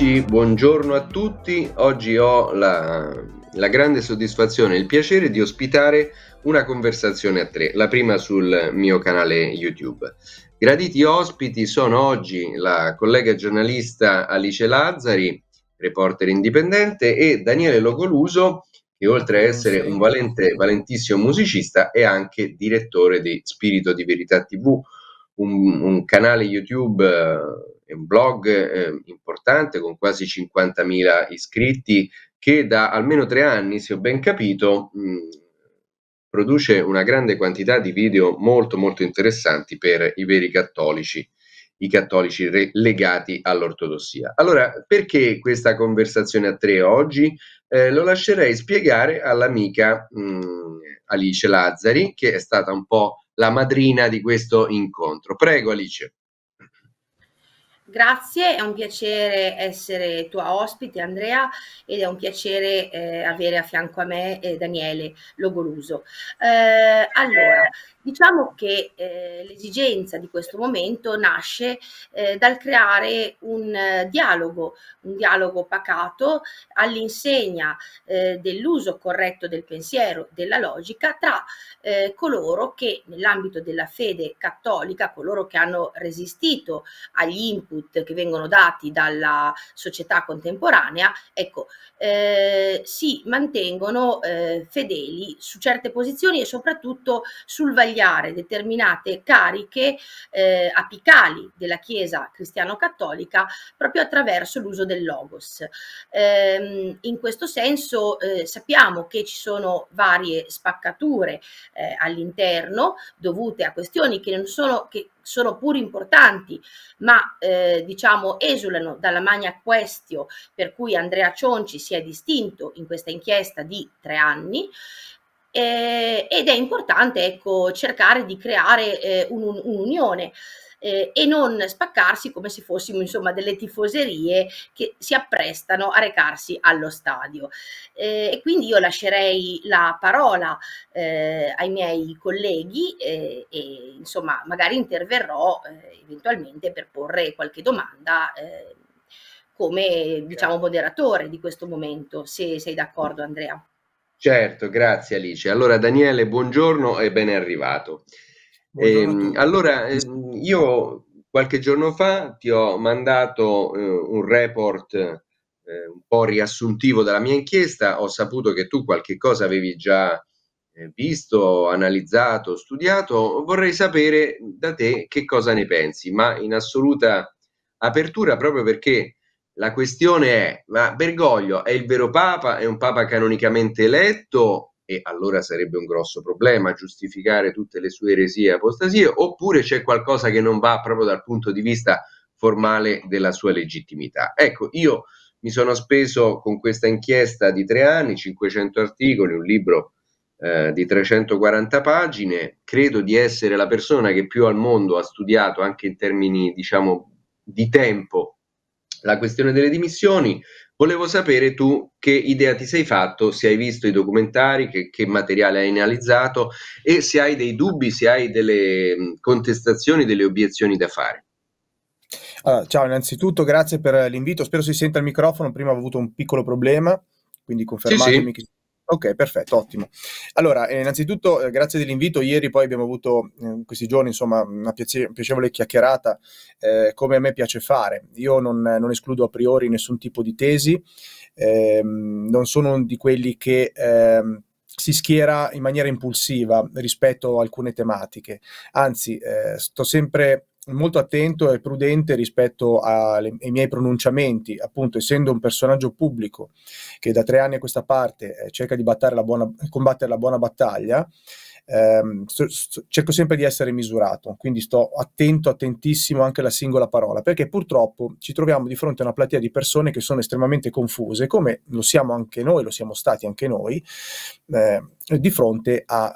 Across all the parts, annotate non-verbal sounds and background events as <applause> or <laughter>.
amici, buongiorno a tutti. Oggi ho la, la, grande soddisfazione e il piacere di ospitare una conversazione a tre, la prima sul mio canale YouTube. Graditi ospiti sono oggi la collega giornalista Alice Lazzari, reporter indipendente, e Daniele Logoluso, che oltre a essere un valente, valentissimo musicista è anche direttore di Spirito di Verità TV, un, un canale YouTube un blog eh, importante con quasi 50.000 iscritti che da almeno tre anni, se ho ben capito, mh, mm, produce una grande quantità di video molto molto interessanti per i veri cattolici, i cattolici re- legati all'ortodossia. Allora, perché questa conversazione a tre oggi? Eh, lo lascerei spiegare all'amica mh, mm, Alice Lazzari, che è stata un po' la madrina di questo incontro. Prego Alice. Grazie, è un piacere essere tua ospite Andrea ed è un piacere eh, avere a fianco a me eh, Daniele Logoluso. Eh, allora, diciamo che eh, l'esigenza di questo momento nasce eh, dal creare un eh, dialogo, un dialogo pacato all'insegna dell'uso corretto del pensiero, della logica tra coloro che nell'ambito della fede cattolica, coloro che hanno resistito agli input input che vengono dati dalla società contemporanea, ecco, eh, si mantengono eh, fedeli su certe posizioni e soprattutto sul vagliare determinate cariche eh, apicali della Chiesa cristiano-cattolica proprio attraverso l'uso del logos. Ehm, in questo senso eh, sappiamo che ci sono varie spaccature eh, all'interno dovute a questioni che non sono che sono pur importanti, ma eh, diciamo esulano dalla magna questio per cui Andrea Cionci si è distinto in questa inchiesta di tre anni. Eh, ed è importante ecco, cercare di creare eh, un, un'unione eh, e non spaccarsi come se fossimo insomma delle tifoserie che si apprestano a recarsi allo stadio. Eh, e quindi io lascerei la parola eh, ai miei colleghi eh, e insomma magari interverrò eh, eventualmente per porre qualche domanda eh, come diciamo certo. moderatore di questo momento, se sei d'accordo Andrea. Certo, grazie Alice. Allora Daniele, buongiorno e ben arrivato. Ehm, allora, ehm, io qualche giorno fa ti ho mandato eh, un report eh, un po' riassuntivo della mia inchiesta, ho saputo che tu qualche cosa avevi già eh, visto, analizzato, studiato, vorrei sapere da te che cosa ne pensi, ma in assoluta apertura proprio perché la questione è, ma Bergoglio è il vero Papa, è un Papa canonicamente eletto e allora sarebbe un grosso problema giustificare tutte le sue eresie e apostasie, oppure c'è qualcosa che non va proprio dal punto di vista formale della sua legittimità. Ecco, io mi sono speso con questa inchiesta di tre anni, 500 articoli, un libro eh, di 340 pagine, credo di essere la persona che più al mondo ha studiato anche in termini, diciamo, di tempo la questione delle dimissioni, Volevo sapere tu che idea ti sei fatto, se hai visto i documentari, che, che materiale hai analizzato e se hai dei dubbi, se hai delle contestazioni, delle obiezioni da fare. Allora, ciao, innanzitutto grazie per l'invito. Spero si senta il microfono. Prima ho avuto un piccolo problema, quindi confermatemi sì, sì. che si Ok, perfetto, ottimo. Allora, eh, innanzitutto eh, grazie dell'invito. Ieri poi abbiamo avuto eh, questi giorni, insomma, una piace- piacevole chiacchierata, eh, come a me piace fare. Io non, non escludo a priori nessun tipo di tesi, ehm, non sono di quelli che... Ehm, si schiera in maniera impulsiva rispetto a alcune tematiche, anzi eh, sto sempre molto attento e prudente rispetto alle, ai miei pronunciamenti, appunto essendo un personaggio pubblico che da tre anni a questa parte eh, cerca di la buona, combattere la buona battaglia, ehm, sto, sto, cerco sempre di essere misurato, quindi sto attento, attentissimo anche alla singola parola, perché purtroppo ci troviamo di fronte a una platea di persone che sono estremamente confuse, come lo siamo anche noi, lo siamo stati anche noi. Eh, di fronte a, a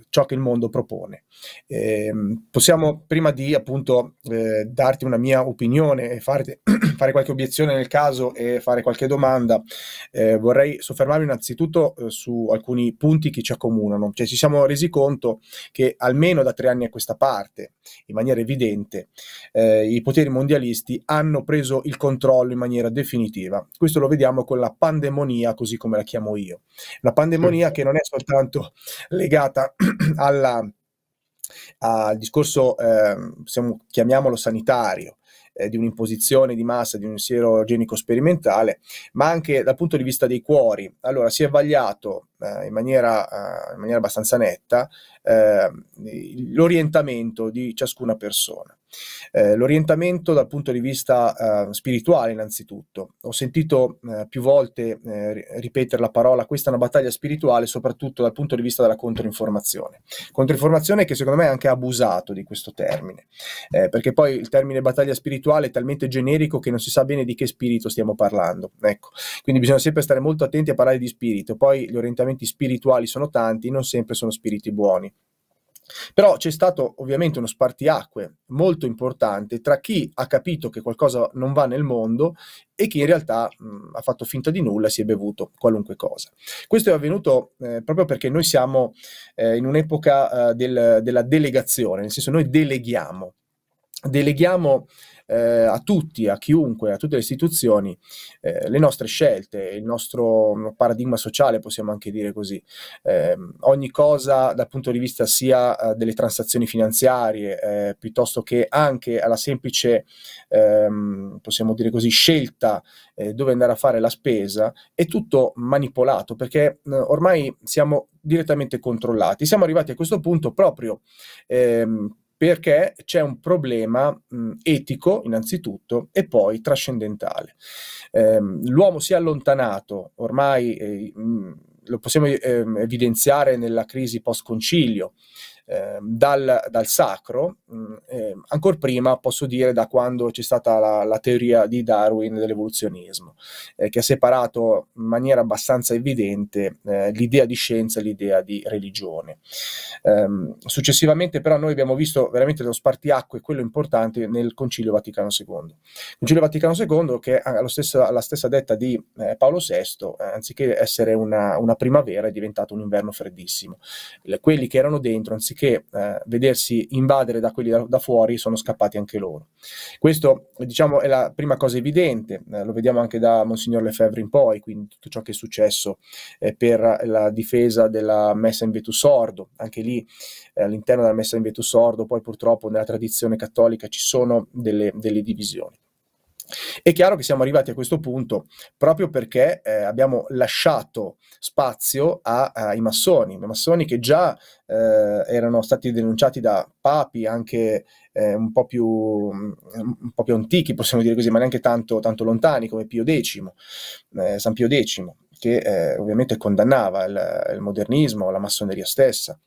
eh, ciò che il mondo propone. Eh, possiamo, prima di appunto eh, darti una mia opinione e fare, <clears throat> fare qualche obiezione nel caso e fare qualche domanda, eh, vorrei soffermarmi innanzitutto eh, su alcuni punti che ci accomunano. Cioè, ci siamo resi conto che almeno da tre anni a questa parte, in maniera evidente, eh, i poteri mondialisti hanno preso il controllo in maniera definitiva. Questo lo vediamo con la pandemonia, così come la chiamo io. La pandemonia che non è soltanto tanto legata <clears throat> alla, al discorso, eh, siamo, chiamiamolo sanitario, eh, di un'imposizione di massa di un siero genico sperimentale, ma anche dal punto di vista dei cuori. Allora, si è vagliato eh, in, maniera, eh, in maniera abbastanza netta ehm, l'orientamento di ciascuna persona. Eh, l'orientamento dal punto di vista eh, spirituale innanzitutto. Ho sentito eh, più volte eh, ripetere la parola questa è una battaglia spirituale soprattutto dal punto di vista della controinformazione. Controinformazione che secondo me è anche abusato di questo termine, eh, perché poi il termine battaglia spirituale è talmente generico che non si sa bene di che spirito stiamo parlando. Ecco, quindi bisogna sempre stare molto attenti a parlare di spirito, poi gli orientamenti spirituali sono tanti, non sempre sono spiriti buoni. Però c'è stato ovviamente uno spartiacque molto importante tra chi ha capito che qualcosa non va nel mondo e chi in realtà mh, ha fatto finta di nulla e si è bevuto qualunque cosa. Questo è avvenuto eh, proprio perché noi siamo eh, in un'epoca eh, del, della delegazione, nel senso noi deleghiamo. Deleghiamo eh, a tutti, a chiunque, a tutte le istituzioni, eh, le nostre scelte, il nostro paradigma sociale, possiamo anche dire così. Eh, ogni cosa dal punto di vista sia eh, delle transazioni finanziarie, eh, piuttosto che anche alla semplice, ehm, possiamo dire così, scelta eh, dove andare a fare la spesa, è tutto manipolato perché ormai siamo direttamente controllati. Siamo arrivati a questo punto proprio ehm, perché c'è un problema mh, etico innanzitutto e poi trascendentale. Eh, l'uomo si è allontanato ormai... Eh, mh, lo possiamo ehm, evidenziare nella crisi post concilio, eh, dal, dal, sacro, mm, eh, ancora prima posso dire da quando c'è stata la, la teoria di Darwin dell'evoluzionismo, eh, che ha separato in maniera abbastanza evidente eh, l'idea di scienza e l'idea di religione. Ehm, successivamente però noi abbiamo visto veramente lo spartiacque, quello importante, nel Concilio Vaticano II. Concilio Vaticano II che ha stesso, alla stessa detta di eh, Paolo VI, eh, anziché essere una, una primavera è diventato un inverno freddissimo. Le, quelli che erano dentro, anziché che eh, vedersi invadere da quelli da, da, fuori sono scappati anche loro. Questo diciamo, è la prima cosa evidente, eh, lo vediamo anche da Monsignor Lefebvre in poi, quindi tutto ciò che è successo eh, per la difesa della messa in vetus sordo, anche lì eh, all'interno della messa in vetus sordo, poi purtroppo nella tradizione cattolica ci sono delle, delle divisioni. È chiaro che siamo arrivati a questo punto proprio perché eh, abbiamo lasciato spazio a, ai massoni, i massoni che già eh, erano stati denunciati da papi anche eh, un, po più, mm, un, po più, antichi, possiamo dire così, ma neanche tanto, tanto lontani come Pio X, eh, San Pio X, che eh, ovviamente condannava il, il modernismo, la massoneria stessa.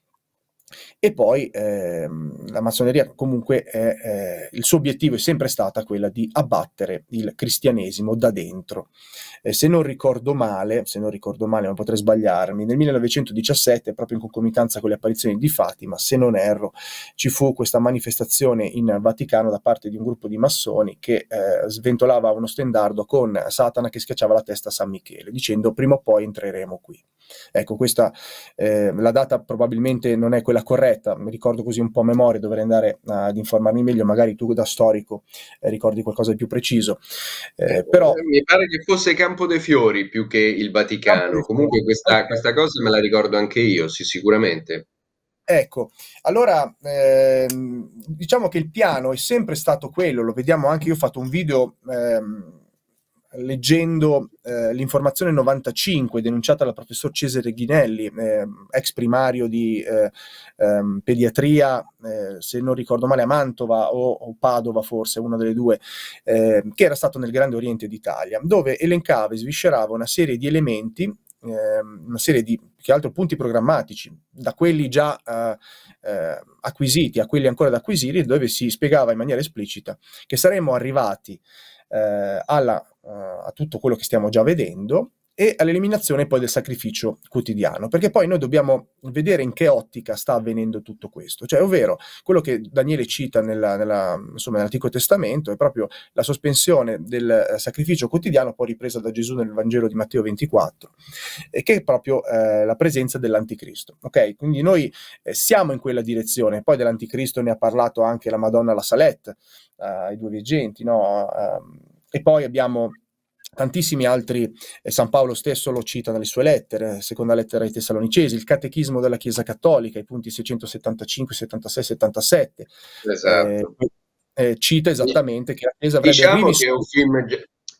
E poi ehm, la massoneria comunque è, eh, il suo obiettivo è sempre stata quella di abbattere il cristianesimo da dentro. Eh, se non ricordo male, se non ricordo male, ma potrei sbagliarmi, nel 1917, proprio in concomitanza con le apparizioni di Fatima, se non erro, ci fu questa manifestazione in Vaticano da parte di un gruppo di massoni che eh, sventolava uno stendardo con Satana che schiacciava la testa a San Michele, dicendo prima o poi entreremo qui. Ecco, questa ehm, la data probabilmente non è quella quella corretta, mi ricordo così un po' a memoria, dovrei andare ad informarmi meglio, magari tu da storico eh, ricordi qualcosa di più preciso. Eh, eh però... Mi pare che fosse Campo dei Fiori più che il Vaticano, comunque questa, questa cosa me la ricordo anche io, sì, sicuramente. Ecco, allora ehm, diciamo che il piano è sempre stato quello, lo vediamo anche, io ho fatto un video... Ehm, leggendo eh, l'informazione 95 denunciata dal professor Cesare Ghinelli, eh, ex primario di eh, ehm, pediatria, eh, se non ricordo male a Mantova o, o Padova forse, una delle due, ehm, che era stato nel Grande Oriente d'Italia, dove elencava e sviscerava una serie di elementi ehm, una serie di che altro punti programmatici, da quelli già eh, eh, acquisiti a quelli ancora da acquisire, dove si spiegava in maniera esplicita che saremmo arrivati eh, alla, uh, a tutto quello che stiamo già vedendo e all'eliminazione poi del sacrificio quotidiano, perché poi noi dobbiamo vedere in che ottica sta avvenendo tutto questo, cioè ovvero quello che Daniele cita nella, nella, insomma, nell'Antico Testamento è proprio la sospensione del eh, sacrificio quotidiano poi ripresa da Gesù nel Vangelo di Matteo 24, e che è proprio eh, la presenza dell'anticristo. Ok, quindi noi eh, siamo in quella direzione, poi dell'anticristo ne ha parlato anche la Madonna La Salette, eh, ai due veggenti, no? Ehm, e poi abbiamo tantissimi altri, eh, San Paolo stesso lo cita nelle sue lettere, seconda lettera ai Tessalonicesi, il Catechismo della Chiesa Cattolica, i punti 675, 76, 77. Esatto. Eh, eh cita esattamente che la Chiesa avrebbe diciamo che è un film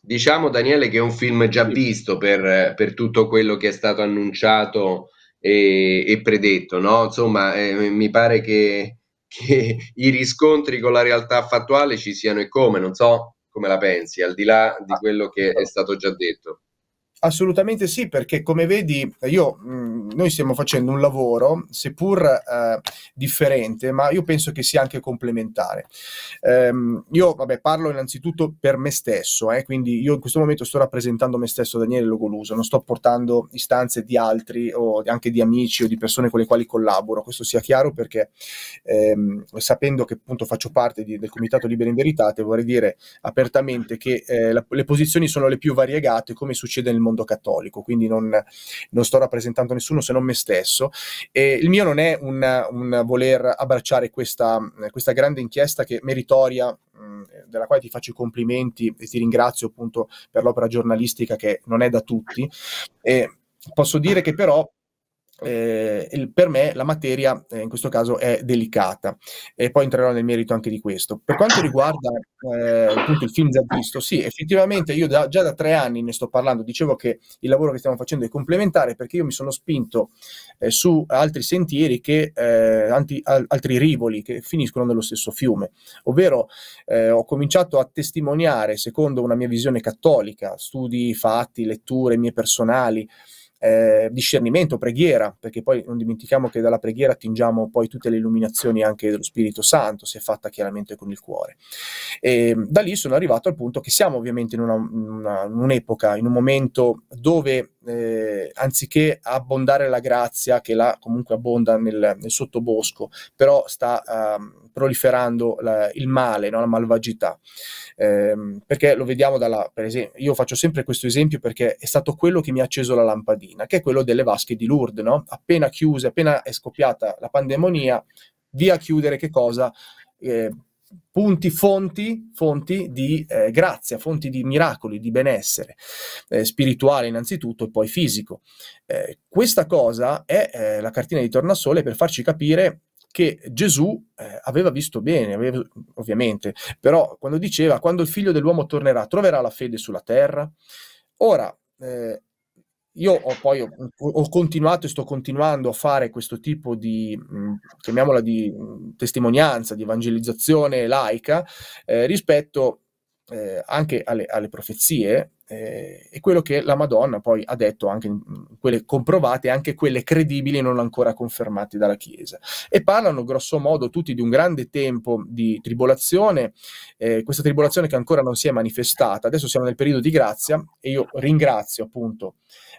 Diciamo Daniele che è un film già visto per, per tutto quello che è stato annunciato e, e predetto, no? Insomma, eh, mi pare che che i riscontri con la realtà fattuale ci siano e come, non so come la pensi, al di là di ah, quello che certo. è stato già detto. Assolutamente sì, perché come vedi io, mh, noi stiamo facendo un lavoro, seppur eh, differente, ma io penso che sia anche complementare. Ehm, io vabbè, parlo innanzitutto per me stesso, eh, quindi io in questo momento sto rappresentando me stesso, Daniele Logoluso, non sto portando istanze di altri o anche di amici o di persone con le quali collaboro, questo sia chiaro perché ehm, sapendo che appunto faccio parte di, del Comitato Libera in Veritate, vorrei dire apertamente che eh, la, le posizioni sono le più variegate, come succede nel mondo mondo cattolico, quindi non, non, sto rappresentando nessuno se non me stesso. E il mio non è un, un voler abbracciare questa, questa, grande inchiesta che meritoria, della quale ti faccio i complimenti e ti ringrazio appunto per l'opera giornalistica che non è da tutti. E posso dire che però Ecco. eh, il, per me la materia eh, in questo caso è delicata e poi entrerò nel merito anche di questo. Per quanto riguarda eh, appunto il film visto, sì, effettivamente io da, già da tre anni ne sto parlando, dicevo che il lavoro che stiamo facendo è complementare perché io mi sono spinto eh, su altri sentieri, che, eh, anti, al, altri rivoli che finiscono nello stesso fiume, ovvero eh, ho cominciato a testimoniare secondo una mia visione cattolica, studi fatti, letture mie personali, eh, discernimento, preghiera, perché poi non dimentichiamo che dalla preghiera attingiamo poi tutte le illuminazioni anche dello Spirito Santo, se fatta chiaramente con il cuore. E da lì sono arrivato al punto che siamo ovviamente in una, una, un'epoca, in un momento dove eh, anziché abbondare la grazia che là comunque abbonda nel, nel sottobosco, però sta eh, proliferando la, il male, no? la malvagità. Eh, perché lo vediamo dalla, per esempio, io faccio sempre questo esempio perché è stato quello che mi ha acceso la lampadina, che è quello delle vasche di Lourdes, no? appena chiuse, appena è scoppiata la pandemonia, via chiudere che cosa? Eh, punti, fonti, fonti di eh, grazia, fonti di miracoli, di benessere, eh, spirituale innanzitutto e poi fisico. Eh, questa cosa è eh, la cartina di tornasole per farci capire che Gesù eh, aveva visto bene, aveva, ovviamente, però quando diceva quando il figlio dell'uomo tornerà, troverà la fede sulla terra? Ora, eh, io ho poi mhmm, ho, continuato e sto continuando a fare questo tipo di, mhmm, chiamiamola di mhmm, testimonianza, di evangelizzazione laica eh, rispetto eh, anche alle, alle profezie eh, è quello che la Madonna poi ha detto anche quelle comprovate, anche quelle credibili non ancora confermate dalla Chiesa. E parlano grosso modo tutti di un grande tempo di tribolazione, eh, questa tribolazione che ancora non si è manifestata, adesso siamo nel periodo di grazia e io ringrazio appunto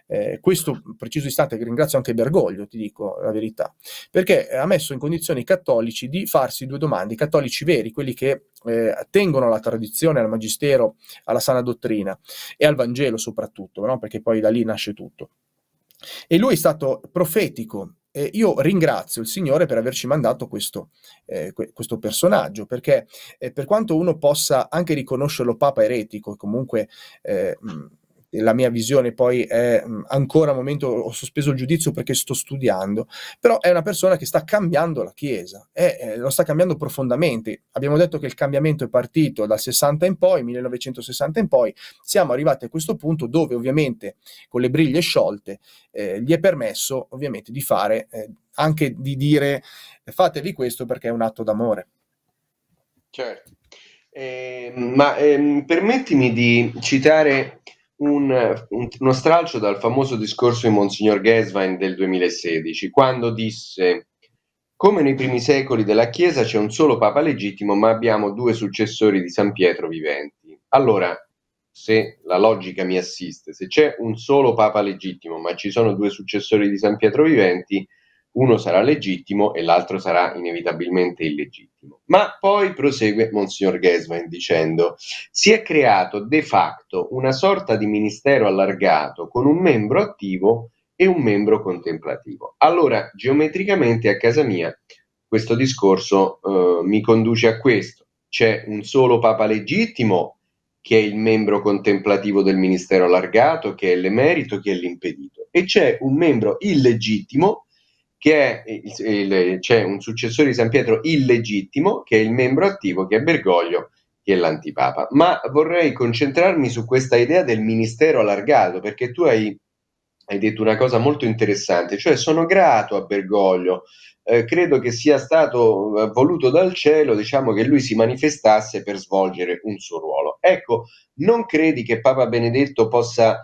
eh, questo preciso istante, ringrazio anche Bergoglio, ti dico la verità, perché ha messo in condizione i cattolici di farsi due domande, i cattolici veri, quelli che eh, tengono alla tradizione, al magistero, alla sana dottrina e al Vangelo soprattutto, no? perché poi da lì nasce tutto. E lui è stato profetico. Eh, io ringrazio il Signore per averci mandato questo, eh, questo personaggio, perché eh, per quanto uno possa anche riconoscerlo papa eretico, comunque... Eh, mh, la mia visione poi è mm, ancora al momento ho sospeso il giudizio perché sto studiando, però è una persona che sta cambiando la Chiesa e lo sta cambiando profondamente. Abbiamo detto che il cambiamento è partito dal 60 in poi, 1960 in poi, siamo arrivati a questo punto dove ovviamente con le briglie sciolte eh, gli è permesso ovviamente di fare, eh, anche di dire fatevi questo perché è un atto d'amore. Certo. Ehm, ma ehm, permettimi di citare un, un, uno stralcio dal famoso discorso di Monsignor Gesvain del 2016, quando disse come nei primi secoli della Chiesa c'è un solo Papa legittimo, ma abbiamo due successori di San Pietro viventi. Allora, se la logica mi assiste, se c'è un solo Papa legittimo, ma ci sono due successori di San Pietro viventi, uno sarà legittimo e l'altro sarà inevitabilmente illegittimo. Ma poi prosegue Monsignor Gesman dicendo: si è creato de facto una sorta di ministero allargato con un membro attivo e un membro contemplativo. Allora, geometricamente a casa mia, questo discorso eh, mi conduce a questo. C'è un solo Papa legittimo che è il membro contemplativo del ministero allargato, che è l'emerito, che è l'impedito, e c'è un membro illegittimo che c'è un successore di San Pietro illegittimo, che è il membro attivo, che è Bergoglio, che è l'antipapa. Ma vorrei concentrarmi su questa idea del ministero allargato, perché tu hai, hai detto una cosa molto interessante, cioè sono grato a Bergoglio, eh, credo che sia stato eh, voluto dal cielo, diciamo che lui si manifestasse per svolgere un suo ruolo. Ecco, non credi che Papa Benedetto possa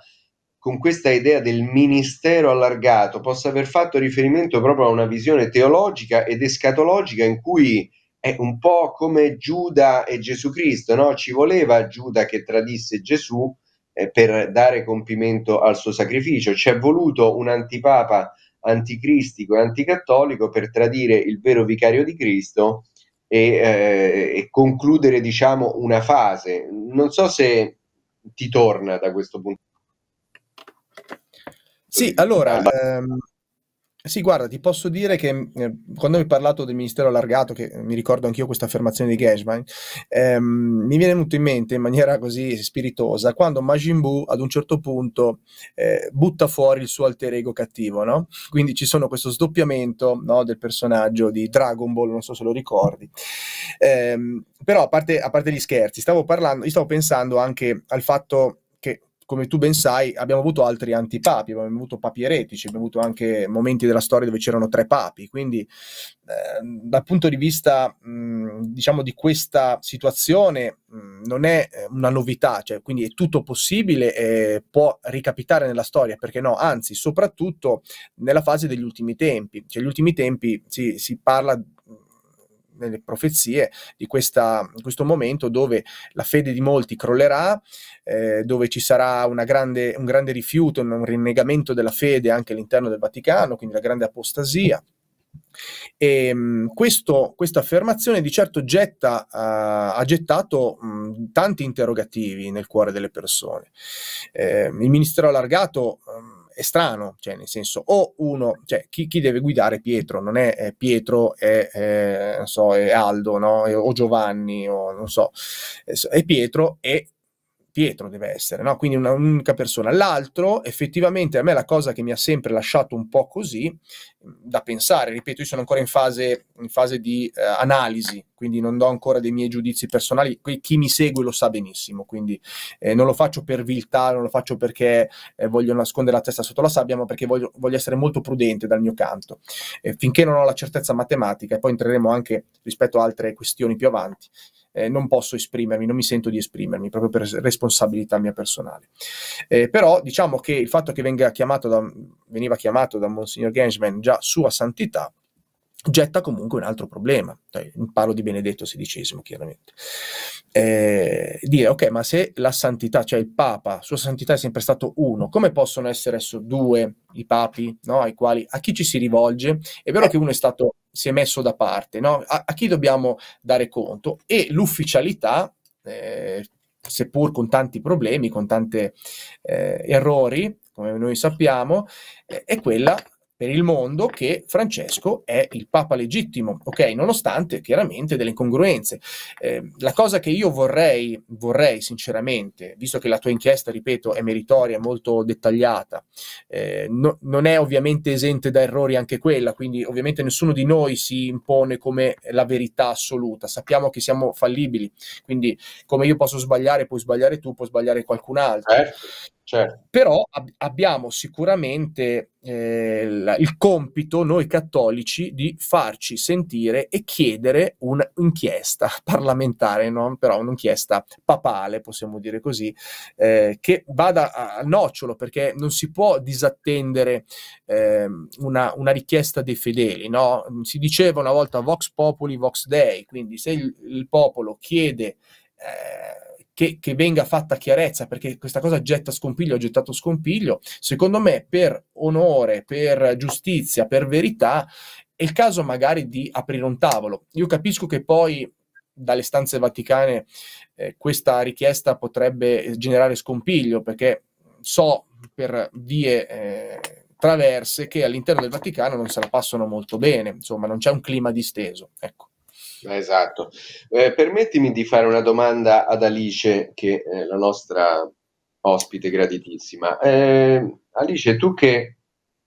con questa idea del ministero allargato possa aver fatto riferimento proprio a una visione teologica ed escatologica in cui è un po' come Giuda e Gesù Cristo, no? ci voleva Giuda che tradisse Gesù eh, per dare compimento al suo sacrificio, ci è voluto un antipapa anticristico e anticattolico per tradire il vero vicario di Cristo e, eh, e concludere diciamo una fase. Non so se ti torna da questo punto sì, allora, ehm, sì, guarda, ti posso dire che eh, quando mi hai parlato del ministero allargato, che mi ricordo anch'io questa affermazione di Gershwin, ehm, mi viene venuto in mente in maniera così spiritosa quando Majin Buu ad un certo punto eh, butta fuori il suo alter ego cattivo, no? Quindi ci sono questo sdoppiamento no, del personaggio di Dragon Ball, non so se lo ricordi. Ehm, però a parte, a parte gli scherzi, stavo parlando, io stavo pensando anche al fatto come tu ben sai, abbiamo avuto altri antipapi, abbiamo avuto papi eretici, abbiamo avuto anche momenti della storia dove c'erano tre papi, quindi eh, dal punto di vista mh, diciamo di questa situazione mh, non è eh, una novità, cioè, quindi è tutto possibile e può ricapitare nella storia, perché no, anzi soprattutto nella fase degli ultimi tempi, cioè gli ultimi tempi sì, si parla nelle profezie di questa, questo momento dove la fede di molti crollerà, eh, dove ci sarà grande, un grande rifiuto, un rinnegamento della fede anche all'interno del Vaticano, quindi la grande apostasia. E, ehm, questo, questa affermazione di certo getta, uh, ha gettato mh, mm, tanti interrogativi nel cuore delle persone. Eh, il ministero allargato... Um, è strano, cioè nel senso o uno, cioè chi, chi deve guidare Pietro, non è, è Pietro, è, è, so, è Aldo no? o Giovanni o non so, è Pietro e Pietro deve essere, no? quindi una, un'unica persona. L'altro, effettivamente, a me la cosa che mi ha sempre lasciato un po' così mm, da pensare, ripeto, io sono ancora in fase, in fase di eh, analisi, quindi non do ancora dei miei giudizi personali, chi mi segue lo sa benissimo, quindi eh, non lo faccio per viltà, non lo faccio perché eh, voglio nascondere la testa sotto la sabbia, ma perché voglio, voglio essere molto prudente dal mio canto. finché non ho la certezza matematica, e poi entreremo anche rispetto a altre questioni più avanti, eh, non posso esprimermi, non mi sento di esprimermi, proprio per responsabilità mia personale. Eh, però diciamo che il fatto che venga chiamato da, veniva chiamato da Monsignor Gensman già Sua Santità getta comunque un altro problema. Parlo di Benedetto XVI, chiaramente. Eh, dire, ok, ma se la santità, cioè il Papa, sua santità è sempre stato uno, come possono essere adesso due i papi no, ai quali, a chi ci si rivolge? È vero eh. che uno è stato si è messo da parte, no? a, a, chi dobbiamo dare conto? E l'ufficialità, eh, seppur con tanti problemi, con tanti eh, errori, come noi sappiamo, eh, è quella per il mondo che Francesco è il Papa legittimo, ok? Nonostante chiaramente delle incongruenze. Eh, la cosa che io vorrei, vorrei sinceramente, visto che la tua inchiesta, ripeto, è meritoria, molto dettagliata, eh, no, non è ovviamente esente da errori anche quella, quindi ovviamente nessuno di noi si impone come la verità assoluta, sappiamo che siamo fallibili, quindi come io posso sbagliare, puoi sbagliare tu, puoi sbagliare qualcun altro. Eh. Certo. Però ab- abbiamo sicuramente eh, la, il compito, noi cattolici, di farci sentire e chiedere un'inchiesta <laughs> parlamentare, non però un'inchiesta papale, possiamo dire così, eh, che vada al nocciolo, perché non si può disattendere eh, una, una, richiesta dei fedeli. No? Si diceva una volta vox populi, vox dei, quindi se il, il popolo chiede eh, che, che, venga fatta chiarezza, perché questa cosa getta scompiglio, ha gettato scompiglio. Secondo me, per onore, per giustizia, per verità, è il caso magari di aprire un tavolo. Io capisco che poi dalle stanze vaticane eh, questa richiesta potrebbe generare scompiglio, perché so per vie... Eh, traverse che all'interno del Vaticano non se la passano molto bene, insomma non c'è un clima disteso. Ecco. Esatto. Eh, permettimi di fare una domanda ad Alice, che è la nostra ospite graditissima. Eh, Alice, tu che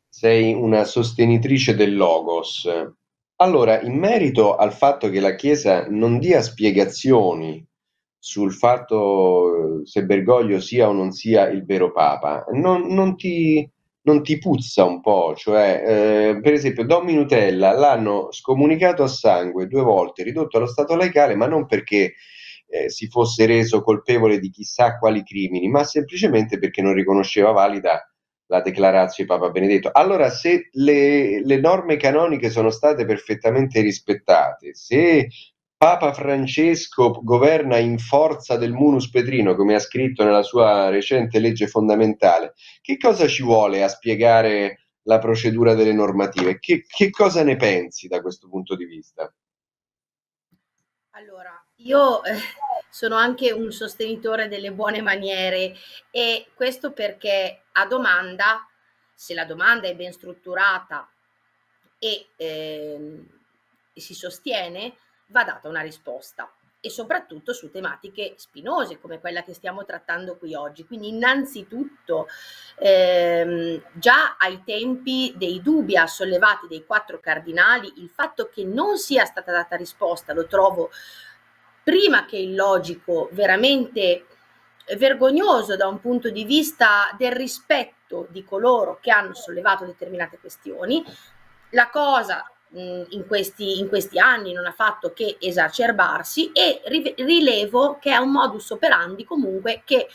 sei una sostenitrice del Logos, allora, in merito al fatto che la Chiesa non dia spiegazioni sul fatto eh, se Bergoglio sia o non sia il vero Papa, non, non ti non ti puzza un po'? Cioè, eh, per esempio, Dommi Nutella l'hanno scomunicato a sangue due volte, ridotto allo stato laicale, ma non perché eh, si fosse reso colpevole di chissà quali crimini, ma semplicemente perché non riconosceva valida la declarazione di Papa Benedetto. Allora, se le, le norme canoniche sono state perfettamente rispettate, se Papa Francesco governa in forza del munus petrino, come ha scritto nella sua recente legge fondamentale. Che cosa ci vuole a spiegare la procedura delle normative? Che, che cosa ne pensi da questo punto di vista? Allora, io eh, sono anche un sostenitore delle buone maniere e questo perché a domanda, se la domanda è ben strutturata e eh, si sostiene, va data una risposta e soprattutto su tematiche spinose come quella che stiamo trattando qui oggi. Quindi innanzitutto ehm, già ai tempi dei dubbi sollevati dai quattro cardinali, il fatto che non sia stata data risposta lo trovo prima che illogico, veramente vergognoso da un punto di vista del rispetto di coloro che hanno sollevato determinate questioni. La cosa mh, in, questi, in questi anni non ha fatto che esacerbarsi e ri- rilevo che è un modus operandi comunque che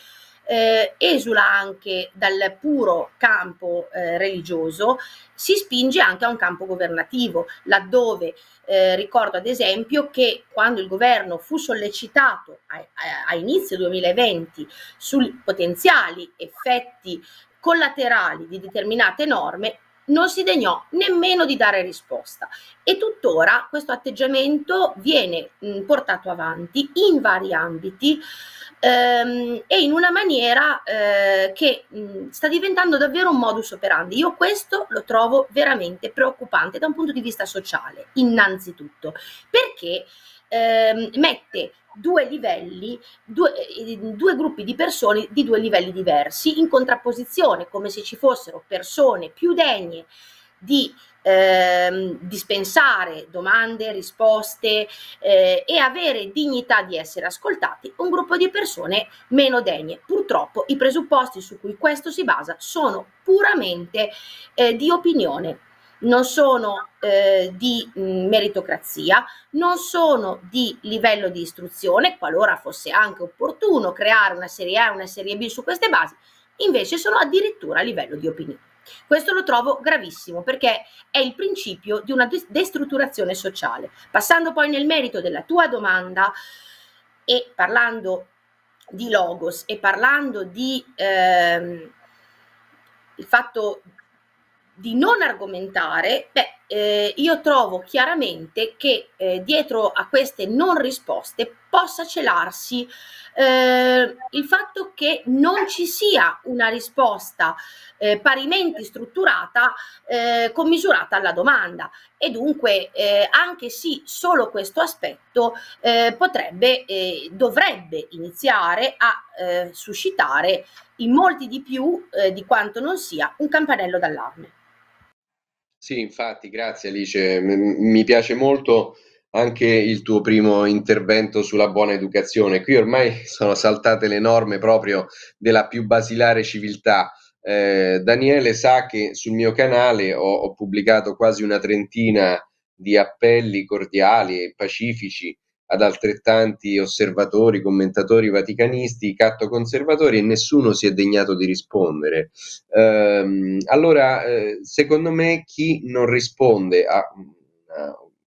eh, esula anche dal puro campo eh, religioso, si spinge anche a un campo governativo, laddove eh, ricordo ad esempio che quando il governo fu sollecitato a, a, a inizio 2020 sui potenziali effetti collaterali di determinate norme, non si degnò nemmeno di dare risposta e tuttora questo atteggiamento viene mh, portato avanti in vari ambiti ehm, e in una maniera eh, che mh, sta diventando davvero un modus operandi. Io questo lo trovo veramente preoccupante da un punto di vista sociale, innanzitutto, perché ehm, mette due livelli, due, eh, due, gruppi di persone di due livelli diversi in contrapposizione, come se ci fossero persone più degne di ehm, dispensare domande, risposte eh, e avere dignità di essere ascoltati, un gruppo di persone meno degne. Purtroppo i presupposti su cui questo si basa sono puramente eh, di opinione non sono eh, di mm, meritocrazia, non sono di livello di istruzione, qualora fosse anche opportuno creare una serie A e una serie B su queste basi, invece sono addirittura a livello di opinione. Questo lo trovo gravissimo perché è il principio di una destrutturazione sociale. Passando poi nel merito della tua domanda e parlando di logos e parlando di ehm, il fatto di non argomentare, beh, eh, io trovo chiaramente che eh, dietro a queste non risposte possa celarsi eh, il fatto che non ci sia una risposta eh, parimenti strutturata eh, commisurata alla domanda e dunque eh, anche sì solo questo aspetto potrebbe dovrebbe iniziare a suscitare in molti di più di quanto non sia un campanello d'allarme. Sì, infatti, grazie Alice. Mi piace molto anche il tuo primo intervento sulla buona educazione. Qui ormai <laughs> sono saltate le norme proprio della più basilare civiltà. Eh, Daniele sa che sul mio canale ho, ho pubblicato quasi una trentina di appelli cordiali e pacifici ad altrettanti osservatori, commentatori vaticanisti, catto conservatori e nessuno si è degnato di rispondere. Ehm, allora, eh, secondo me, chi non risponde a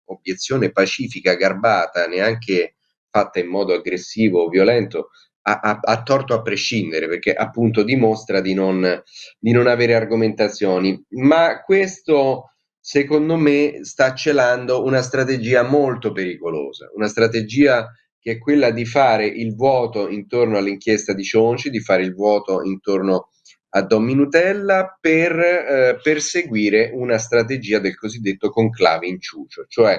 un'obiezione pacifica, garbata, neanche fatta in modo aggressivo o violento, ha, a, a torto a prescindere, perché appunto dimostra di non, di non avere argomentazioni. Ma questo secondo me sta celando una strategia molto pericolosa, una strategia che è quella di fare il vuoto intorno all'inchiesta di Cionci, di fare il vuoto intorno a Don Minutella per eh, perseguire una strategia del cosiddetto conclave inciucio, cioè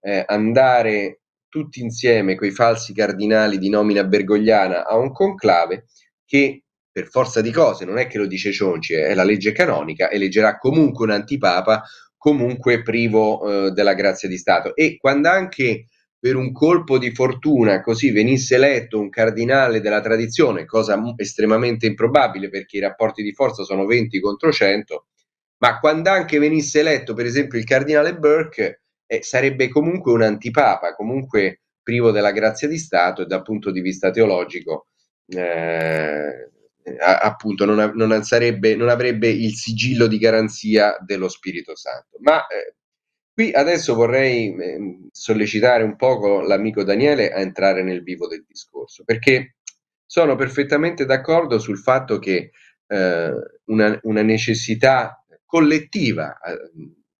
eh, andare tutti insieme coi falsi cardinali di nomina bergogliana a un conclave che per forza di cose, non è che lo dice Cionci, eh, è la legge canonica, eleggerà comunque un antipapa comunque privo eh, della grazia di Stato. E quando anche per un colpo di fortuna così venisse eletto un cardinale della tradizione, cosa estremamente improbabile perché i rapporti di forza sono 20 contro 100, ma quando anche venisse eletto per esempio il cardinale Burke eh, sarebbe comunque un antipapa, comunque privo della grazia di Stato e dal punto di vista teologico eh, appunto non, non, sarebbe, non, avrebbe il sigillo di garanzia dello Spirito Santo. Ma eh, qui adesso vorrei eh, sollecitare un poco l'amico Daniele a entrare nel vivo del discorso, perché sono perfettamente d'accordo sul fatto che eh, una, una, necessità collettiva Eh,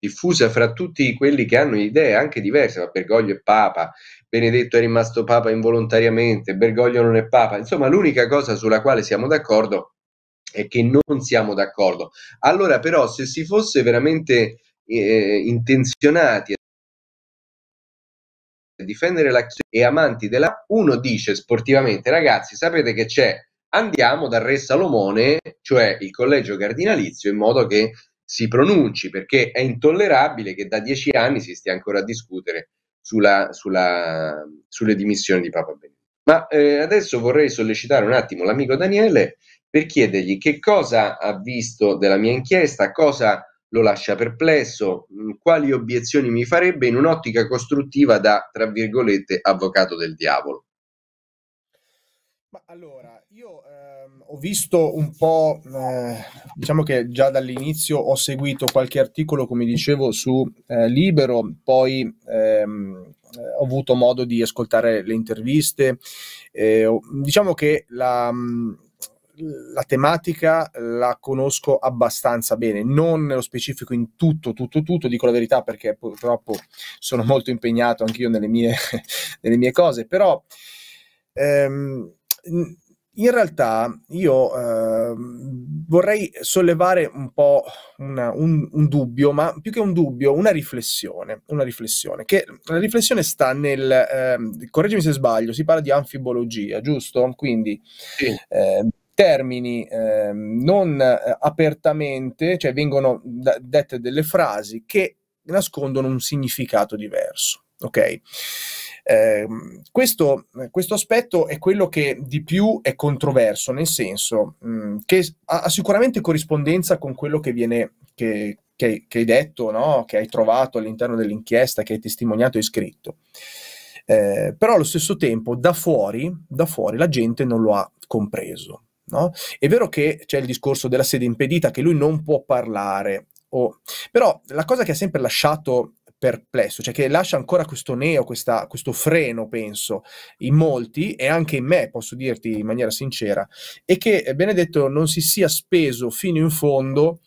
diffusa fra tutti quelli che hanno idee anche diverse, ma Bergoglio è Papa, Benedetto è rimasto Papa involontariamente, Bergoglio non è Papa, insomma l'unica cosa sulla quale siamo d'accordo è che non siamo d'accordo. Allora però se si fosse veramente eh, intenzionati a difendere la Chiesa e amanti della uno dice sportivamente ragazzi sapete che c'è andiamo dal re Salomone cioè il collegio cardinalizio in modo che si pronunci, perché è intollerabile che da dieci anni si stia ancora a discutere sulla, sulla, sulle dimissioni di Papa Benedetto. Ma eh, adesso vorrei sollecitare un attimo l'amico Daniele per chiedergli che cosa ha visto della mia inchiesta, cosa lo lascia perplesso, mm, quali obiezioni mi farebbe in un'ottica costruttiva da, tra virgolette, avvocato del diavolo. Ma allora, io eh ho visto un po', eh, diciamo che già dall'inizio ho seguito qualche articolo, come dicevo, su eh, Libero, poi ehm, eh, ho avuto modo di ascoltare le interviste. Eh, diciamo che la, mm, la tematica la conosco abbastanza bene, non nello specifico in tutto, tutto, tutto, dico la verità perché purtroppo sono molto impegnato anch'io nelle mie, <laughs> nelle mie cose, però ehm, in realtà io eh, vorrei sollevare un po' una, un, un, dubbio, ma più che un dubbio, una riflessione, una riflessione, che la riflessione sta nel, eh, correggimi se sbaglio, si parla di anfibologia, giusto? Quindi sì. Ehm, ehm, eh, termini non apertamente, cioè vengono da, dette delle frasi che nascondono un significato diverso, ok? Ehm, questo, questo, aspetto è quello che di più è controverso, nel senso mh, mm, che ha, ha, sicuramente corrispondenza con quello che viene, che, che, che hai detto, no? che hai trovato all'interno dell'inchiesta, che hai testimoniato e scritto. Eh, però allo stesso tempo da fuori, da fuori la gente non lo ha compreso. No? È vero che c'è il discorso della sede impedita, che lui non può parlare, oh, però la cosa che ha sempre lasciato perplesso, cioè che lascia ancora questo neo, questa, questo freno, penso, in molti e anche in me, posso dirti in maniera sincera, e che eh, Benedetto non si sia speso fino in fondo